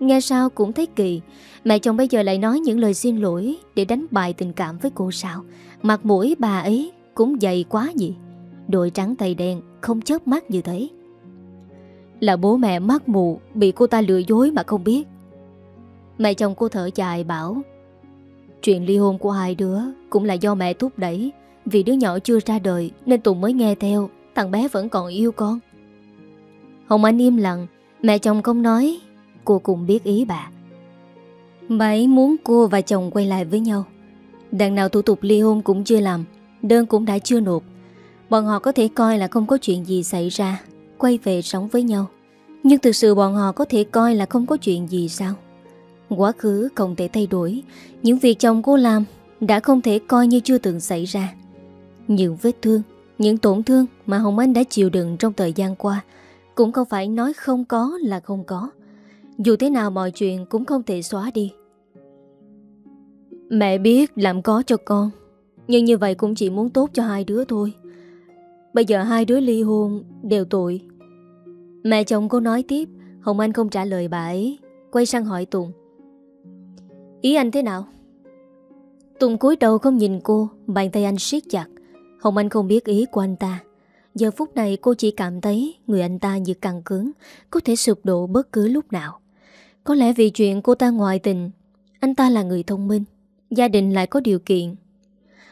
Nghe sao cũng thấy kỳ Mẹ chồng bây giờ lại nói những lời xin lỗi Để đánh bại tình cảm với cô sao Mặt mũi bà ấy cũng dày quá gì Đội trắng tay đen Không chớp mắt như thế Là bố mẹ mắt mù Bị cô ta lừa dối mà không biết Mẹ chồng cô thở dài bảo Chuyện ly hôn của hai đứa Cũng là do mẹ thúc đẩy Vì đứa nhỏ chưa ra đời Nên Tùng mới nghe theo Thằng bé vẫn còn yêu con Hồng Anh im lặng Mẹ chồng không nói cô cũng biết ý bà. Bà ấy muốn cô và chồng quay lại với nhau. Đằng nào thủ tục ly hôn cũng chưa làm, đơn cũng đã chưa nộp. Bọn họ có thể coi là không có chuyện gì xảy ra, quay về sống với nhau. Nhưng thực sự bọn họ có thể coi là không có chuyện gì sao? Quá khứ không thể thay đổi, những việc chồng cô làm đã không thể coi như chưa từng xảy ra. Những vết thương, những tổn thương mà Hồng Anh đã chịu đựng trong thời gian qua cũng không phải nói không có là không có. Dù thế nào mọi chuyện cũng không thể xóa đi Mẹ biết làm có cho con Nhưng như vậy cũng chỉ muốn tốt cho hai đứa thôi Bây giờ hai đứa ly hôn đều tội Mẹ chồng cô nói tiếp Hồng Anh không trả lời bà ấy Quay sang hỏi Tùng Ý anh thế nào? Tùng cúi đầu không nhìn cô Bàn tay anh siết chặt Hồng Anh không biết ý của anh ta Giờ phút này cô chỉ cảm thấy Người anh ta như căng cứng Có thể sụp đổ bất cứ lúc nào có lẽ vì chuyện cô ta ngoại tình Anh ta là người thông minh Gia đình lại có điều kiện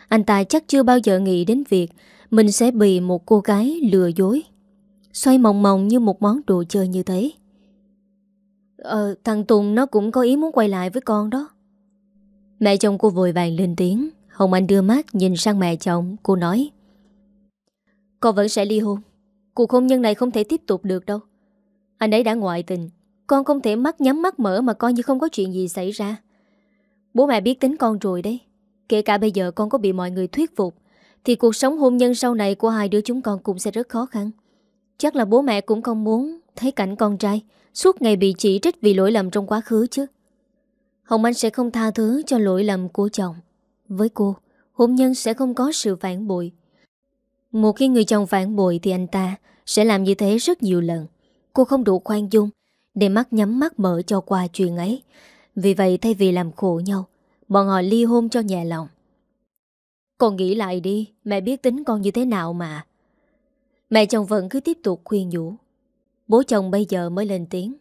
Anh ta chắc chưa bao giờ nghĩ đến việc Mình sẽ bị một cô gái lừa dối Xoay mỏng mỏng như một món đồ chơi như thế Ờ thằng Tùng nó cũng có ý muốn quay lại với con đó Mẹ chồng cô vội vàng lên tiếng Hồng Anh đưa mắt nhìn sang mẹ chồng Cô nói Con vẫn sẽ ly hôn Cuộc hôn nhân này không thể tiếp tục được đâu Anh ấy đã ngoại tình con không thể mắt nhắm mắt mở mà coi như không có chuyện gì xảy ra. Bố mẹ biết tính con rồi đấy. Kể cả bây giờ con có bị mọi người thuyết phục, thì cuộc sống hôn nhân sau này của hai đứa chúng con cũng sẽ rất khó khăn. Chắc là bố mẹ cũng không muốn thấy cảnh con trai suốt ngày bị chỉ trích vì lỗi lầm trong quá khứ chứ. Hồng Anh sẽ không tha thứ cho lỗi lầm của chồng. Với cô, hôn nhân sẽ không có sự phản bội. Một khi người chồng phản bội thì anh ta sẽ làm như thế rất nhiều lần. Cô không đủ khoan dung để mắt nhắm mắt mở cho qua chuyện ấy. Vì vậy thay vì làm khổ nhau, bọn họ ly hôn cho nhẹ lòng. Con nghĩ lại đi, mẹ biết tính con như thế nào mà. Mẹ chồng vẫn cứ tiếp tục khuyên nhủ. Bố chồng bây giờ mới lên tiếng.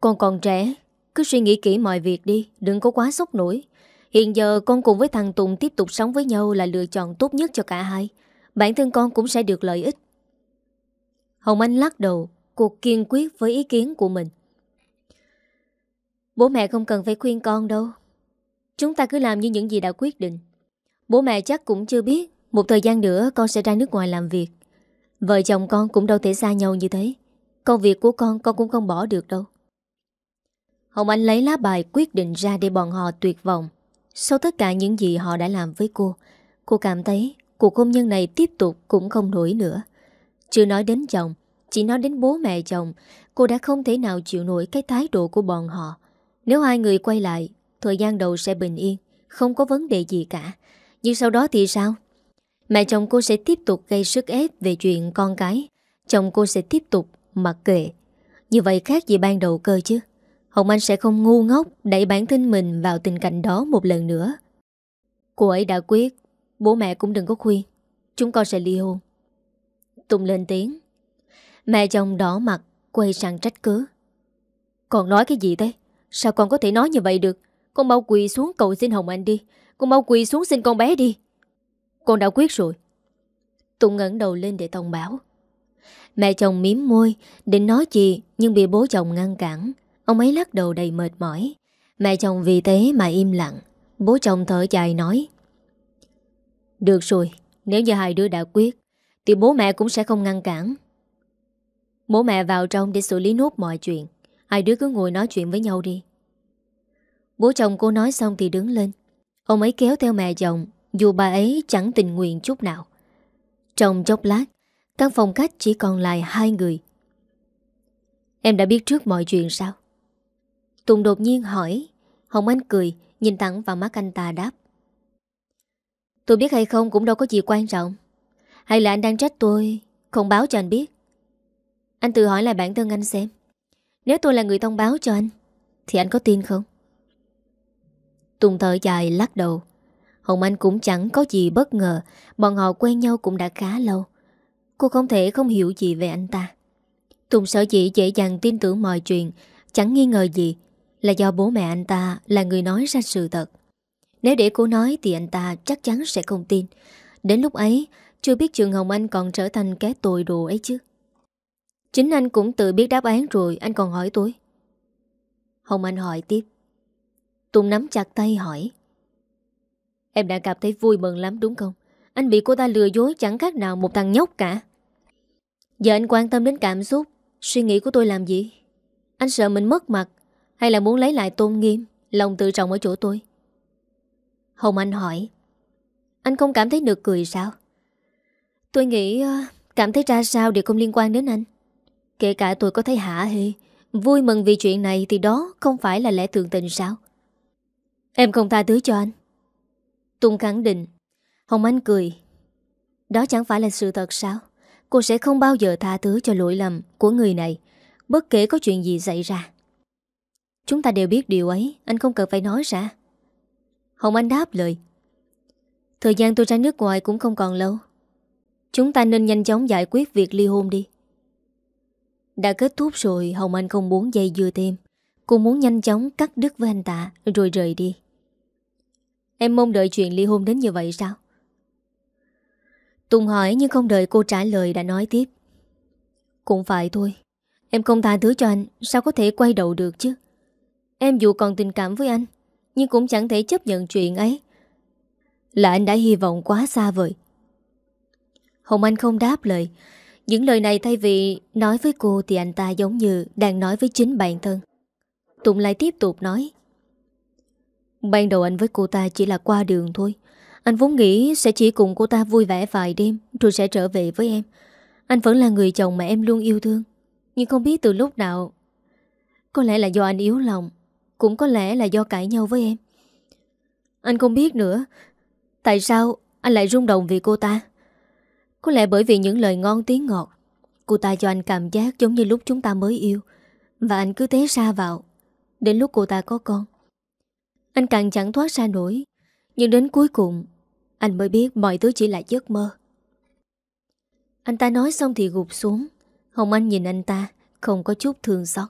Con còn trẻ, cứ suy nghĩ kỹ mọi việc đi, đừng có quá sốc nổi. Hiện giờ con cùng với thằng Tùng tiếp tục sống với nhau là lựa chọn tốt nhất cho cả hai. Bản thân con cũng sẽ được lợi ích. Hồng Anh lắc đầu, cô kiên quyết với ý kiến của mình. Bố mẹ không cần phải khuyên con đâu. Chúng ta cứ làm như những gì đã quyết định. Bố mẹ chắc cũng chưa biết một thời gian nữa con sẽ ra nước ngoài làm việc. Vợ chồng con cũng đâu thể xa nhau như thế. Công việc của con con cũng không bỏ được đâu. Hồng Anh lấy lá bài quyết định ra để bọn họ tuyệt vọng. Sau tất cả những gì họ đã làm với cô, cô cảm thấy cuộc hôn nhân này tiếp tục cũng không nổi nữa. Chưa nói đến chồng, chỉ nói đến bố mẹ chồng Cô đã không thể nào chịu nổi cái thái độ của bọn họ Nếu hai người quay lại Thời gian đầu sẽ bình yên Không có vấn đề gì cả Nhưng sau đó thì sao Mẹ chồng cô sẽ tiếp tục gây sức ép Về chuyện con cái Chồng cô sẽ tiếp tục mặc kệ Như vậy khác gì ban đầu cơ chứ Hồng Anh sẽ không ngu ngốc Đẩy bản thân mình vào tình cảnh đó một lần nữa Cô ấy đã quyết Bố mẹ cũng đừng có khuyên Chúng con sẽ ly hôn Tùng lên tiếng Mẹ chồng đỏ mặt Quay sang trách cứ còn nói cái gì thế Sao con có thể nói như vậy được Con mau quỳ xuống cầu xin Hồng Anh đi Con mau quỳ xuống xin con bé đi Con đã quyết rồi Tụng ngẩng đầu lên để thông báo Mẹ chồng miếm môi Định nói gì nhưng bị bố chồng ngăn cản Ông ấy lắc đầu đầy mệt mỏi Mẹ chồng vì thế mà im lặng Bố chồng thở dài nói Được rồi Nếu như hai đứa đã quyết Thì bố mẹ cũng sẽ không ngăn cản Bố mẹ vào trong để xử lý nốt mọi chuyện Hai đứa cứ ngồi nói chuyện với nhau đi Bố chồng cô nói xong thì đứng lên Ông ấy kéo theo mẹ chồng Dù bà ấy chẳng tình nguyện chút nào Trong chốc lát Căn phòng khách chỉ còn lại hai người Em đã biết trước mọi chuyện sao Tùng đột nhiên hỏi Hồng Anh cười Nhìn thẳng vào mắt anh ta đáp Tôi biết hay không cũng đâu có gì quan trọng Hay là anh đang trách tôi Không báo cho anh biết anh tự hỏi lại bản thân anh xem Nếu tôi là người thông báo cho anh Thì anh có tin không? Tùng thở dài lắc đầu Hồng Anh cũng chẳng có gì bất ngờ Bọn họ quen nhau cũng đã khá lâu Cô không thể không hiểu gì về anh ta Tùng sợ dĩ dễ dàng tin tưởng mọi chuyện Chẳng nghi ngờ gì Là do bố mẹ anh ta là người nói ra sự thật Nếu để cô nói thì anh ta chắc chắn sẽ không tin Đến lúc ấy Chưa biết trường Hồng Anh còn trở thành cái tội đồ ấy chứ Chính anh cũng tự biết đáp án rồi Anh còn hỏi tôi Hồng Anh hỏi tiếp Tùng nắm chặt tay hỏi Em đã cảm thấy vui mừng lắm đúng không Anh bị cô ta lừa dối chẳng khác nào một thằng nhóc cả Giờ anh quan tâm đến cảm xúc Suy nghĩ của tôi làm gì Anh sợ mình mất mặt Hay là muốn lấy lại tôn nghiêm Lòng tự trọng ở chỗ tôi Hồng Anh hỏi Anh không cảm thấy nực cười sao Tôi nghĩ ờ, cảm thấy ra sao đều không liên quan đến anh Kể cả tôi có thấy hả hê Vui mừng vì chuyện này thì đó không phải là lẽ thường tình sao Em không tha thứ cho anh tùng khẳng định Hồng Anh cười Đó chẳng phải là sự thật sao Cô sẽ không bao giờ tha thứ cho lỗi lầm của người này Bất kể có chuyện gì xảy ra Chúng ta đều biết điều ấy Anh không cần phải nói ra Hồng Anh đáp lời Thời gian tôi ra nước ngoài cũng không còn lâu Chúng ta nên nhanh chóng giải quyết việc ly hôn đi đã kết thúc rồi Hồng Anh không muốn dây dưa thêm Cô muốn nhanh chóng cắt đứt với anh ta Rồi rời đi Em mong đợi chuyện ly hôn đến như vậy sao Tùng hỏi nhưng không đợi cô trả lời đã nói tiếp Cũng phải thôi Em không tha thứ cho anh Sao có thể quay đầu được chứ Em dù còn tình cảm với anh Nhưng cũng chẳng thể chấp nhận chuyện ấy Là anh đã hy vọng quá xa vời Hồng Anh không đáp lời những lời này thay vì nói với cô thì anh ta giống như đang nói với chính bản thân. Tụng lại tiếp tục nói. Ban đầu anh với cô ta chỉ là qua đường thôi. Anh vốn nghĩ sẽ chỉ cùng cô ta vui vẻ vài đêm rồi sẽ trở về với em. Anh vẫn là người chồng mà em luôn yêu thương. Nhưng không biết từ lúc nào... Có lẽ là do anh yếu lòng. Cũng có lẽ là do cãi nhau với em. Anh không biết nữa. Tại sao anh lại rung động vì cô ta? Có lẽ bởi vì những lời ngon tiếng ngọt Cô ta cho anh cảm giác giống như lúc chúng ta mới yêu Và anh cứ thế xa vào Đến lúc cô ta có con Anh càng chẳng thoát ra nổi Nhưng đến cuối cùng Anh mới biết mọi thứ chỉ là giấc mơ Anh ta nói xong thì gục xuống Hồng Anh nhìn anh ta Không có chút thương xót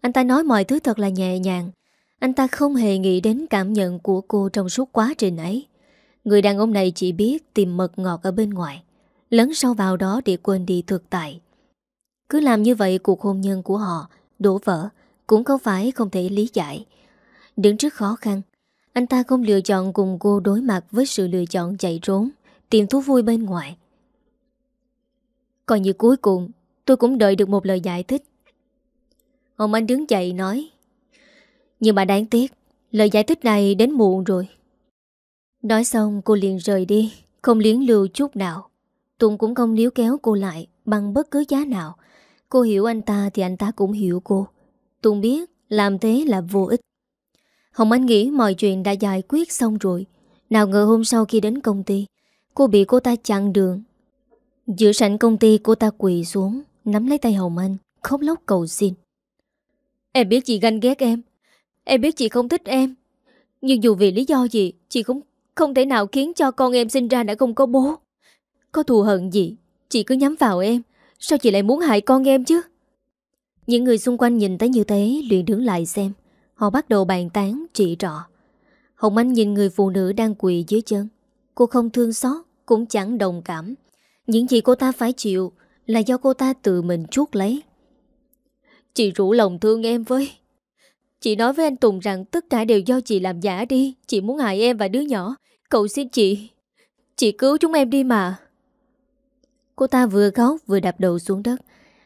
Anh ta nói mọi thứ thật là nhẹ nhàng Anh ta không hề nghĩ đến cảm nhận của cô Trong suốt quá trình ấy Người đàn ông này chỉ biết tìm mật ngọt ở bên ngoài lấn sâu vào đó để quên đi thực tại. Cứ làm như vậy cuộc hôn nhân của họ đổ vỡ cũng không phải không thể lý giải. Đứng trước khó khăn, anh ta không lựa chọn cùng cô đối mặt với sự lựa chọn chạy trốn, tìm thú vui bên ngoài. Còn như cuối cùng, tôi cũng đợi được một lời giải thích. ông Anh đứng dậy nói Nhưng mà đáng tiếc, lời giải thích này đến muộn rồi. Nói xong cô liền rời đi, không liến lưu chút nào. Tùng cũng không níu kéo cô lại bằng bất cứ giá nào. Cô hiểu anh ta thì anh ta cũng hiểu cô. Tùng biết làm thế là vô ích. Hồng Anh nghĩ mọi chuyện đã giải quyết xong rồi. Nào ngờ hôm sau khi đến công ty, cô bị cô ta chặn đường. Giữa sảnh công ty cô ta quỳ xuống, nắm lấy tay Hồng Anh, khóc lóc cầu xin. Em biết chị ganh ghét em, em biết chị không thích em. Nhưng dù vì lý do gì, chị cũng không thể nào khiến cho con em sinh ra đã không có bố. Có thù hận gì Chị cứ nhắm vào em Sao chị lại muốn hại con em chứ Những người xung quanh nhìn thấy như thế liền đứng lại xem Họ bắt đầu bàn tán chị trọ Hồng Anh nhìn người phụ nữ đang quỳ dưới chân Cô không thương xót Cũng chẳng đồng cảm Những gì cô ta phải chịu Là do cô ta tự mình chuốt lấy Chị rủ lòng thương em với Chị nói với anh Tùng rằng Tất cả đều do chị làm giả đi Chị muốn hại em và đứa nhỏ Cậu xin chị Chị cứu chúng em đi mà Cô ta vừa khóc vừa đạp đầu xuống đất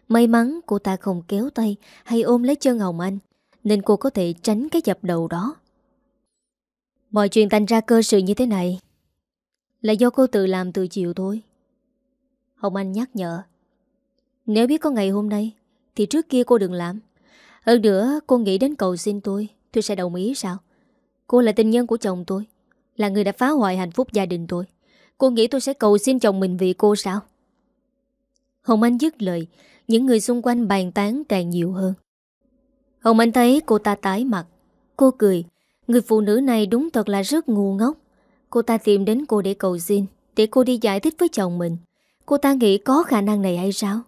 May mắn cô ta không kéo tay Hay ôm lấy chân Hồng Anh Nên cô có thể tránh cái dập đầu đó Mọi chuyện thành ra cơ sự như thế này Là do cô tự làm từ chiều thôi Hồng Anh nhắc nhở Nếu biết có ngày hôm nay Thì trước kia cô đừng làm Hơn nữa cô nghĩ đến cầu xin tôi Tôi sẽ đồng ý sao Cô là tình nhân của chồng tôi Là người đã phá hoại hạnh phúc gia đình tôi Cô nghĩ tôi sẽ cầu xin chồng mình vì cô sao Hồng Anh dứt lời Những người xung quanh bàn tán càng nhiều hơn Hồng Anh thấy cô ta tái mặt Cô cười Người phụ nữ này đúng thật là rất ngu ngốc Cô ta tìm đến cô để cầu xin Để cô đi giải thích với chồng mình Cô ta nghĩ có khả năng này hay sao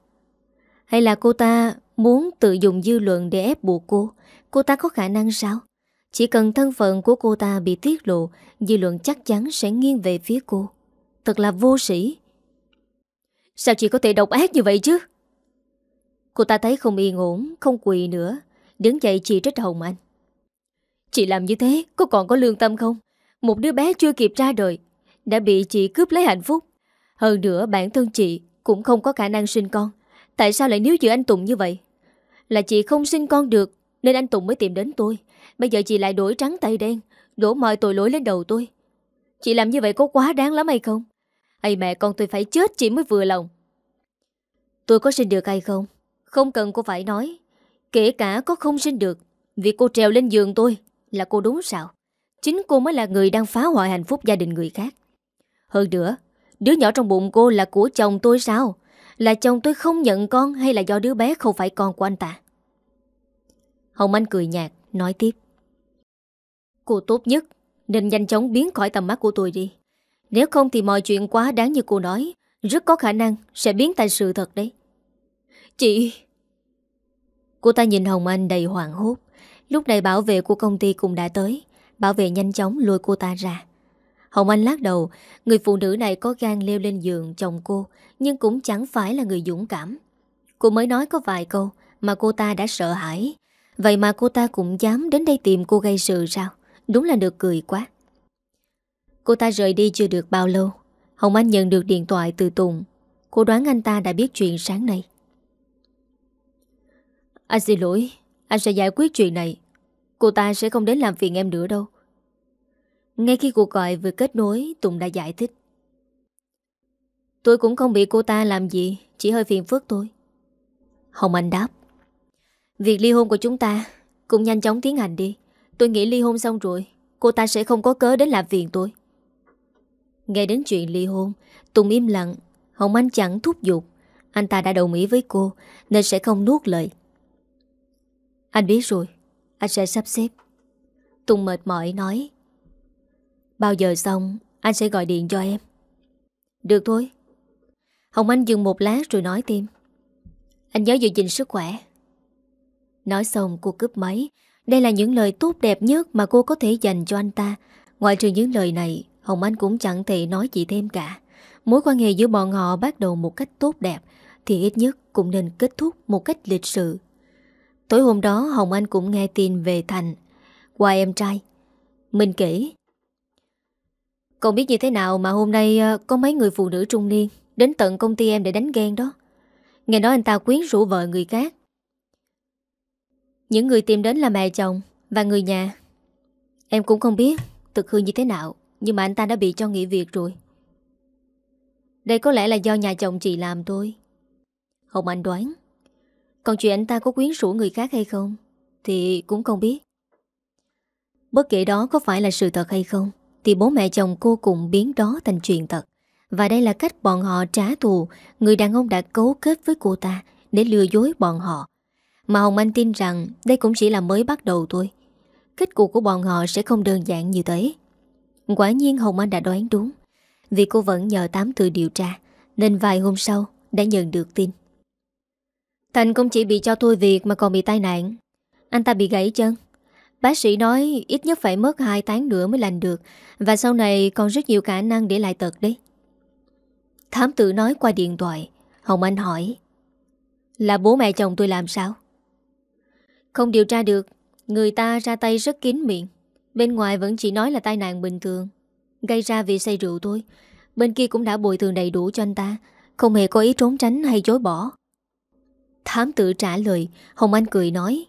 Hay là cô ta muốn tự dùng dư luận để ép buộc cô Cô ta có khả năng sao Chỉ cần thân phận của cô ta bị tiết lộ Dư luận chắc chắn sẽ nghiêng về phía cô Thật là vô sĩ Sao chị có thể độc ác như vậy chứ Cô ta thấy không yên ổn Không quỳ nữa Đứng dậy chị trách Hồng Anh Chị làm như thế có còn có lương tâm không Một đứa bé chưa kịp ra đời Đã bị chị cướp lấy hạnh phúc Hơn nữa bản thân chị Cũng không có khả năng sinh con Tại sao lại níu giữ anh Tùng như vậy Là chị không sinh con được Nên anh Tùng mới tìm đến tôi Bây giờ chị lại đổi trắng tay đen Đổ mọi tội lỗi lên đầu tôi Chị làm như vậy có quá đáng lắm hay không Ây mẹ con tôi phải chết chị mới vừa lòng Tôi có sinh được hay không Không cần cô phải nói Kể cả có không sinh được Việc cô trèo lên giường tôi Là cô đúng sao Chính cô mới là người đang phá hoại hạnh phúc gia đình người khác Hơn nữa Đứa nhỏ trong bụng cô là của chồng tôi sao Là chồng tôi không nhận con Hay là do đứa bé không phải con của anh ta Hồng Anh cười nhạt Nói tiếp Cô tốt nhất Nên nhanh chóng biến khỏi tầm mắt của tôi đi nếu không thì mọi chuyện quá đáng như cô nói Rất có khả năng sẽ biến thành sự thật đấy Chị Cô ta nhìn Hồng Anh đầy hoảng hốt Lúc này bảo vệ của công ty cũng đã tới Bảo vệ nhanh chóng lôi cô ta ra Hồng Anh lắc đầu Người phụ nữ này có gan leo lên giường chồng cô Nhưng cũng chẳng phải là người dũng cảm Cô mới nói có vài câu Mà cô ta đã sợ hãi Vậy mà cô ta cũng dám đến đây tìm cô gây sự sao Đúng là được cười quá Cô ta rời đi chưa được bao lâu Hồng Anh nhận được điện thoại từ Tùng Cô đoán anh ta đã biết chuyện sáng nay Anh xin lỗi Anh sẽ giải quyết chuyện này Cô ta sẽ không đến làm phiền em nữa đâu Ngay khi cuộc gọi vừa kết nối Tùng đã giải thích Tôi cũng không bị cô ta làm gì Chỉ hơi phiền phức tôi Hồng Anh đáp Việc ly hôn của chúng ta Cũng nhanh chóng tiến hành đi Tôi nghĩ ly hôn xong rồi Cô ta sẽ không có cớ đến làm phiền tôi Nghe đến chuyện ly hôn Tùng im lặng Hồng Anh chẳng thúc giục Anh ta đã đồng ý với cô Nên sẽ không nuốt lời Anh biết rồi Anh sẽ sắp xếp Tùng mệt mỏi nói Bao giờ xong Anh sẽ gọi điện cho em Được thôi Hồng Anh dừng một lát rồi nói thêm Anh nhớ giữ gìn sức khỏe Nói xong cô cướp máy Đây là những lời tốt đẹp nhất mà cô có thể dành cho anh ta Ngoại trừ những lời này Hồng Anh cũng chẳng thể nói gì thêm cả Mối quan hệ giữa bọn họ bắt đầu một cách tốt đẹp Thì ít nhất cũng nên kết thúc một cách lịch sự Tối hôm đó Hồng Anh cũng nghe tin về Thành Qua em trai Mình kể Cậu biết như thế nào mà hôm nay ờ, có mấy người phụ nữ trung niên Đến tận công ty em để đánh ghen đó Nghe nói anh ta quyến rũ vợ người khác Những người tìm đến là mẹ chồng Và người nhà Em cũng không biết thực hư như thế nào nhưng mà anh ta đã bị cho nghỉ việc rồi Đây có lẽ là do nhà chồng chị làm thôi Hồng Anh đoán Còn chuyện anh ta có quyến rũ người khác hay không Thì cũng không biết Bất kể đó có phải là sự thật hay không Thì bố mẹ chồng cô cùng biến đó thành chuyện thật Và đây là cách bọn họ trả thù Người đàn ông đã cấu kết với cô ta Để lừa dối bọn họ Mà Hồng Anh tin rằng Đây cũng chỉ là mới bắt đầu thôi Kết cục của bọn họ sẽ không đơn giản như thế Quả nhiên Hồng Anh đã đoán đúng Vì cô vẫn nhờ tám từ điều tra Nên vài hôm sau đã nhận được tin Thành không chỉ bị cho thôi việc mà còn bị tai nạn Anh ta bị gãy chân Bác sĩ nói ít nhất phải mất 2 tháng nữa mới lành được Và sau này còn rất nhiều khả năng để lại tật đấy Thám tử nói qua điện thoại Hồng Anh hỏi Là bố mẹ chồng tôi làm sao? Không điều tra được Người ta ra tay rất kín miệng Bên ngoài vẫn chỉ nói là tai nạn bình thường Gây ra vì say rượu thôi Bên kia cũng đã bồi thường đầy đủ cho anh ta Không hề có ý trốn tránh hay chối bỏ Thám tự trả lời Hồng Anh cười nói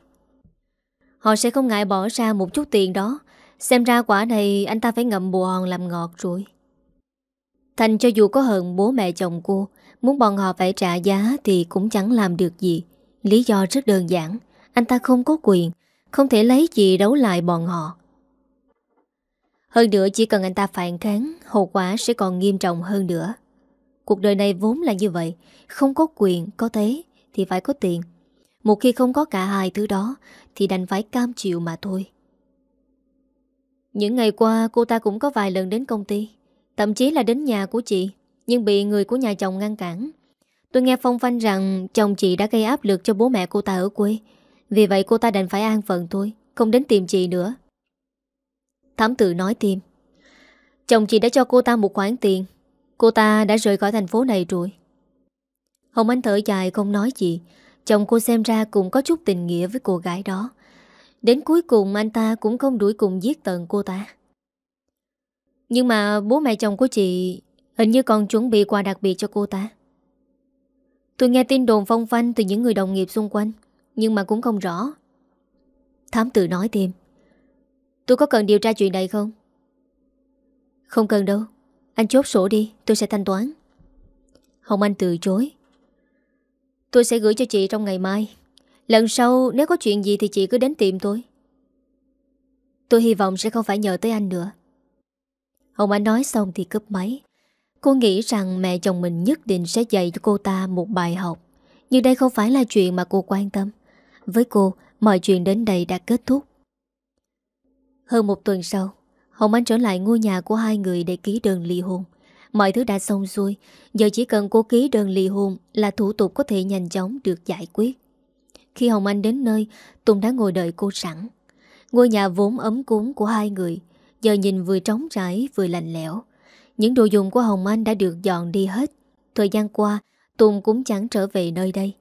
Họ sẽ không ngại bỏ ra một chút tiền đó Xem ra quả này anh ta phải ngậm bùa hòn làm ngọt rồi Thành cho dù có hận bố mẹ chồng cô Muốn bọn họ phải trả giá thì cũng chẳng làm được gì Lý do rất đơn giản Anh ta không có quyền Không thể lấy gì đấu lại bọn họ hơn nữa chỉ cần anh ta phản kháng Hậu quả sẽ còn nghiêm trọng hơn nữa Cuộc đời này vốn là như vậy Không có quyền, có thế Thì phải có tiền Một khi không có cả hai thứ đó Thì đành phải cam chịu mà thôi Những ngày qua cô ta cũng có vài lần đến công ty Thậm chí là đến nhà của chị Nhưng bị người của nhà chồng ngăn cản Tôi nghe phong phanh rằng Chồng chị đã gây áp lực cho bố mẹ cô ta ở quê Vì vậy cô ta đành phải an phận thôi Không đến tìm chị nữa Thám tử nói thêm Chồng chị đã cho cô ta một khoản tiền Cô ta đã rời khỏi thành phố này rồi Hồng Anh thở dài không nói gì Chồng cô xem ra cũng có chút tình nghĩa với cô gái đó Đến cuối cùng anh ta cũng không đuổi cùng giết tận cô ta Nhưng mà bố mẹ chồng của chị Hình như còn chuẩn bị quà đặc biệt cho cô ta Tôi nghe tin đồn phong phanh từ những người đồng nghiệp xung quanh Nhưng mà cũng không rõ Thám tử nói thêm Tôi có cần điều tra chuyện này không Không cần đâu Anh chốt sổ đi tôi sẽ thanh toán Hồng Anh từ chối Tôi sẽ gửi cho chị trong ngày mai Lần sau nếu có chuyện gì thì chị cứ đến tìm tôi Tôi hy vọng sẽ không phải nhờ tới anh nữa Hồng Anh nói xong thì cướp máy Cô nghĩ rằng mẹ chồng mình nhất định sẽ dạy cho cô ta một bài học Nhưng đây không phải là chuyện mà cô quan tâm Với cô, mọi chuyện đến đây đã kết thúc hơn một tuần sau Hồng Anh trở lại ngôi nhà của hai người để ký đơn ly hôn Mọi thứ đã xong xuôi Giờ chỉ cần cô ký đơn ly hôn Là thủ tục có thể nhanh chóng được giải quyết Khi Hồng Anh đến nơi Tùng đã ngồi đợi cô sẵn Ngôi nhà vốn ấm cúng của hai người Giờ nhìn vừa trống trải vừa lạnh lẽo Những đồ dùng của Hồng Anh đã được dọn đi hết Thời gian qua Tùng cũng chẳng trở về nơi đây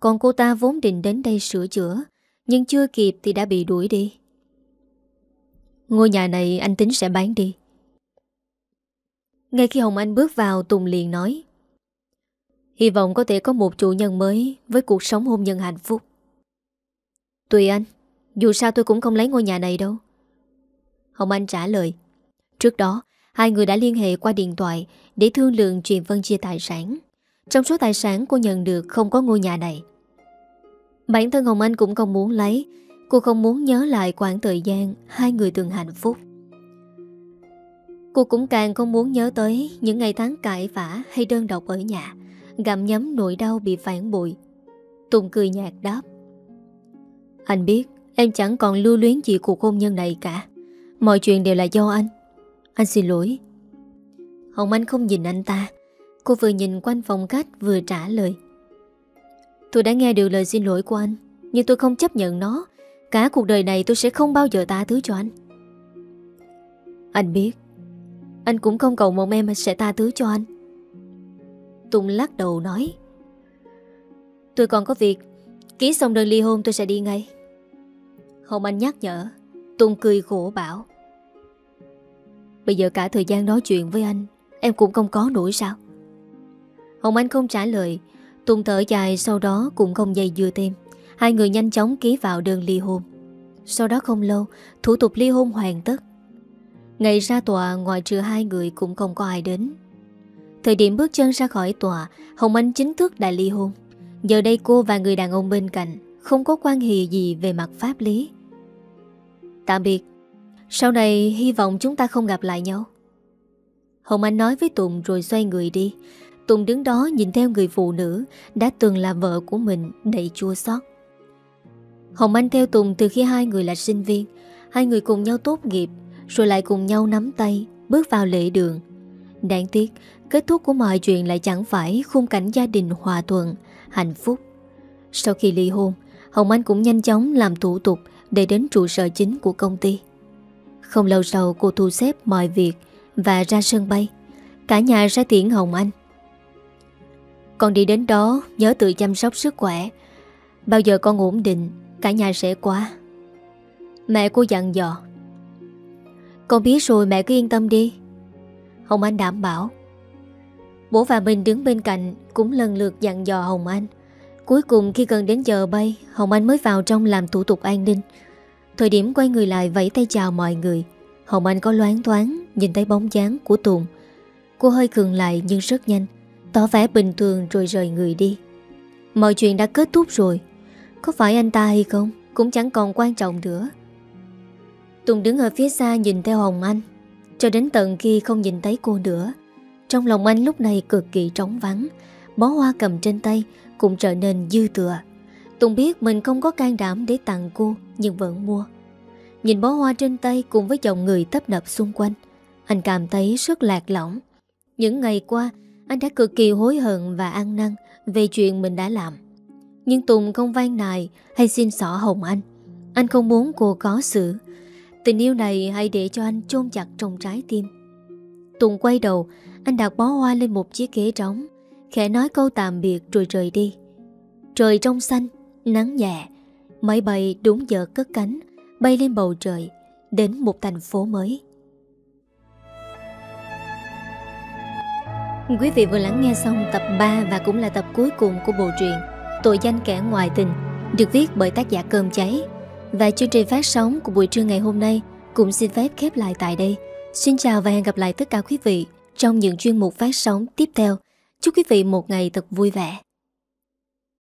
Còn cô ta vốn định đến đây sửa chữa Nhưng chưa kịp thì đã bị đuổi đi Ngôi nhà này anh tính sẽ bán đi Ngay khi Hồng Anh bước vào Tùng liền nói Hy vọng có thể có một chủ nhân mới Với cuộc sống hôn nhân hạnh phúc Tùy anh Dù sao tôi cũng không lấy ngôi nhà này đâu Hồng Anh trả lời Trước đó Hai người đã liên hệ qua điện thoại Để thương lượng chuyện phân chia tài sản Trong số tài sản cô nhận được không có ngôi nhà này Bản thân Hồng Anh cũng không muốn lấy Cô không muốn nhớ lại khoảng thời gian hai người từng hạnh phúc. Cô cũng càng không muốn nhớ tới những ngày tháng cãi vã hay đơn độc ở nhà, gặm nhấm nỗi đau bị phản bội. Tùng cười nhạt đáp. Anh biết em chẳng còn lưu luyến gì cuộc hôn nhân này cả. Mọi chuyện đều là do anh. Anh xin lỗi. Hồng Anh không nhìn anh ta. Cô vừa nhìn quanh phòng khách vừa trả lời. Tôi đã nghe được lời xin lỗi của anh, nhưng tôi không chấp nhận nó. Cả cuộc đời này tôi sẽ không bao giờ tha thứ cho anh Anh biết Anh cũng không cầu mong em sẽ tha thứ cho anh Tùng lắc đầu nói Tôi còn có việc Ký xong đơn ly hôn tôi sẽ đi ngay Hồng Anh nhắc nhở Tùng cười khổ bảo Bây giờ cả thời gian nói chuyện với anh Em cũng không có nổi sao Hồng Anh không trả lời Tùng thở dài sau đó cũng không dây dưa thêm Hai người nhanh chóng ký vào đơn ly hôn Sau đó không lâu Thủ tục ly hôn hoàn tất Ngày ra tòa ngoài trừ hai người Cũng không có ai đến Thời điểm bước chân ra khỏi tòa Hồng Anh chính thức đã ly hôn Giờ đây cô và người đàn ông bên cạnh Không có quan hệ gì về mặt pháp lý Tạm biệt Sau này hy vọng chúng ta không gặp lại nhau Hồng Anh nói với Tùng rồi xoay người đi Tùng đứng đó nhìn theo người phụ nữ Đã từng là vợ của mình đầy chua xót Hồng Anh theo Tùng từ khi hai người là sinh viên Hai người cùng nhau tốt nghiệp Rồi lại cùng nhau nắm tay Bước vào lễ đường Đáng tiếc Kết thúc của mọi chuyện lại chẳng phải Khung cảnh gia đình hòa thuận Hạnh phúc Sau khi ly hôn Hồng Anh cũng nhanh chóng làm thủ tục Để đến trụ sở chính của công ty Không lâu sau cô thu xếp mọi việc Và ra sân bay Cả nhà ra tiễn Hồng Anh Con đi đến đó Nhớ tự chăm sóc sức khỏe Bao giờ con ổn định Cả nhà sẽ quá Mẹ cô dặn dò Con biết rồi mẹ cứ yên tâm đi Hồng Anh đảm bảo Bố và mình đứng bên cạnh Cũng lần lượt dặn dò Hồng Anh Cuối cùng khi gần đến giờ bay Hồng Anh mới vào trong làm thủ tục an ninh Thời điểm quay người lại vẫy tay chào mọi người Hồng Anh có loáng thoáng Nhìn thấy bóng dáng của Tùng Cô hơi cường lại nhưng rất nhanh Tỏ vẻ bình thường rồi rời người đi Mọi chuyện đã kết thúc rồi có phải anh ta hay không Cũng chẳng còn quan trọng nữa Tùng đứng ở phía xa nhìn theo Hồng Anh Cho đến tận khi không nhìn thấy cô nữa Trong lòng anh lúc này cực kỳ trống vắng Bó hoa cầm trên tay Cũng trở nên dư thừa Tùng biết mình không có can đảm để tặng cô Nhưng vẫn mua Nhìn bó hoa trên tay cùng với dòng người tấp nập xung quanh Anh cảm thấy rất lạc lỏng. Những ngày qua Anh đã cực kỳ hối hận và ăn năn Về chuyện mình đã làm nhưng Tùng không van nài hay xin xỏ Hồng Anh Anh không muốn cô có sự Tình yêu này hãy để cho anh chôn chặt trong trái tim Tùng quay đầu Anh đặt bó hoa lên một chiếc ghế trống Khẽ nói câu tạm biệt rồi rời đi Trời trong xanh Nắng nhẹ Máy bay đúng giờ cất cánh Bay lên bầu trời Đến một thành phố mới Quý vị vừa lắng nghe xong tập 3 và cũng là tập cuối cùng của bộ truyện Tội danh kẻ ngoại tình được viết bởi tác giả Cơm Cháy và chương trình phát sóng của buổi trưa ngày hôm nay cũng xin phép khép lại tại đây. Xin chào và hẹn gặp lại tất cả quý vị trong những chuyên mục phát sóng tiếp theo. Chúc quý vị một ngày thật vui vẻ.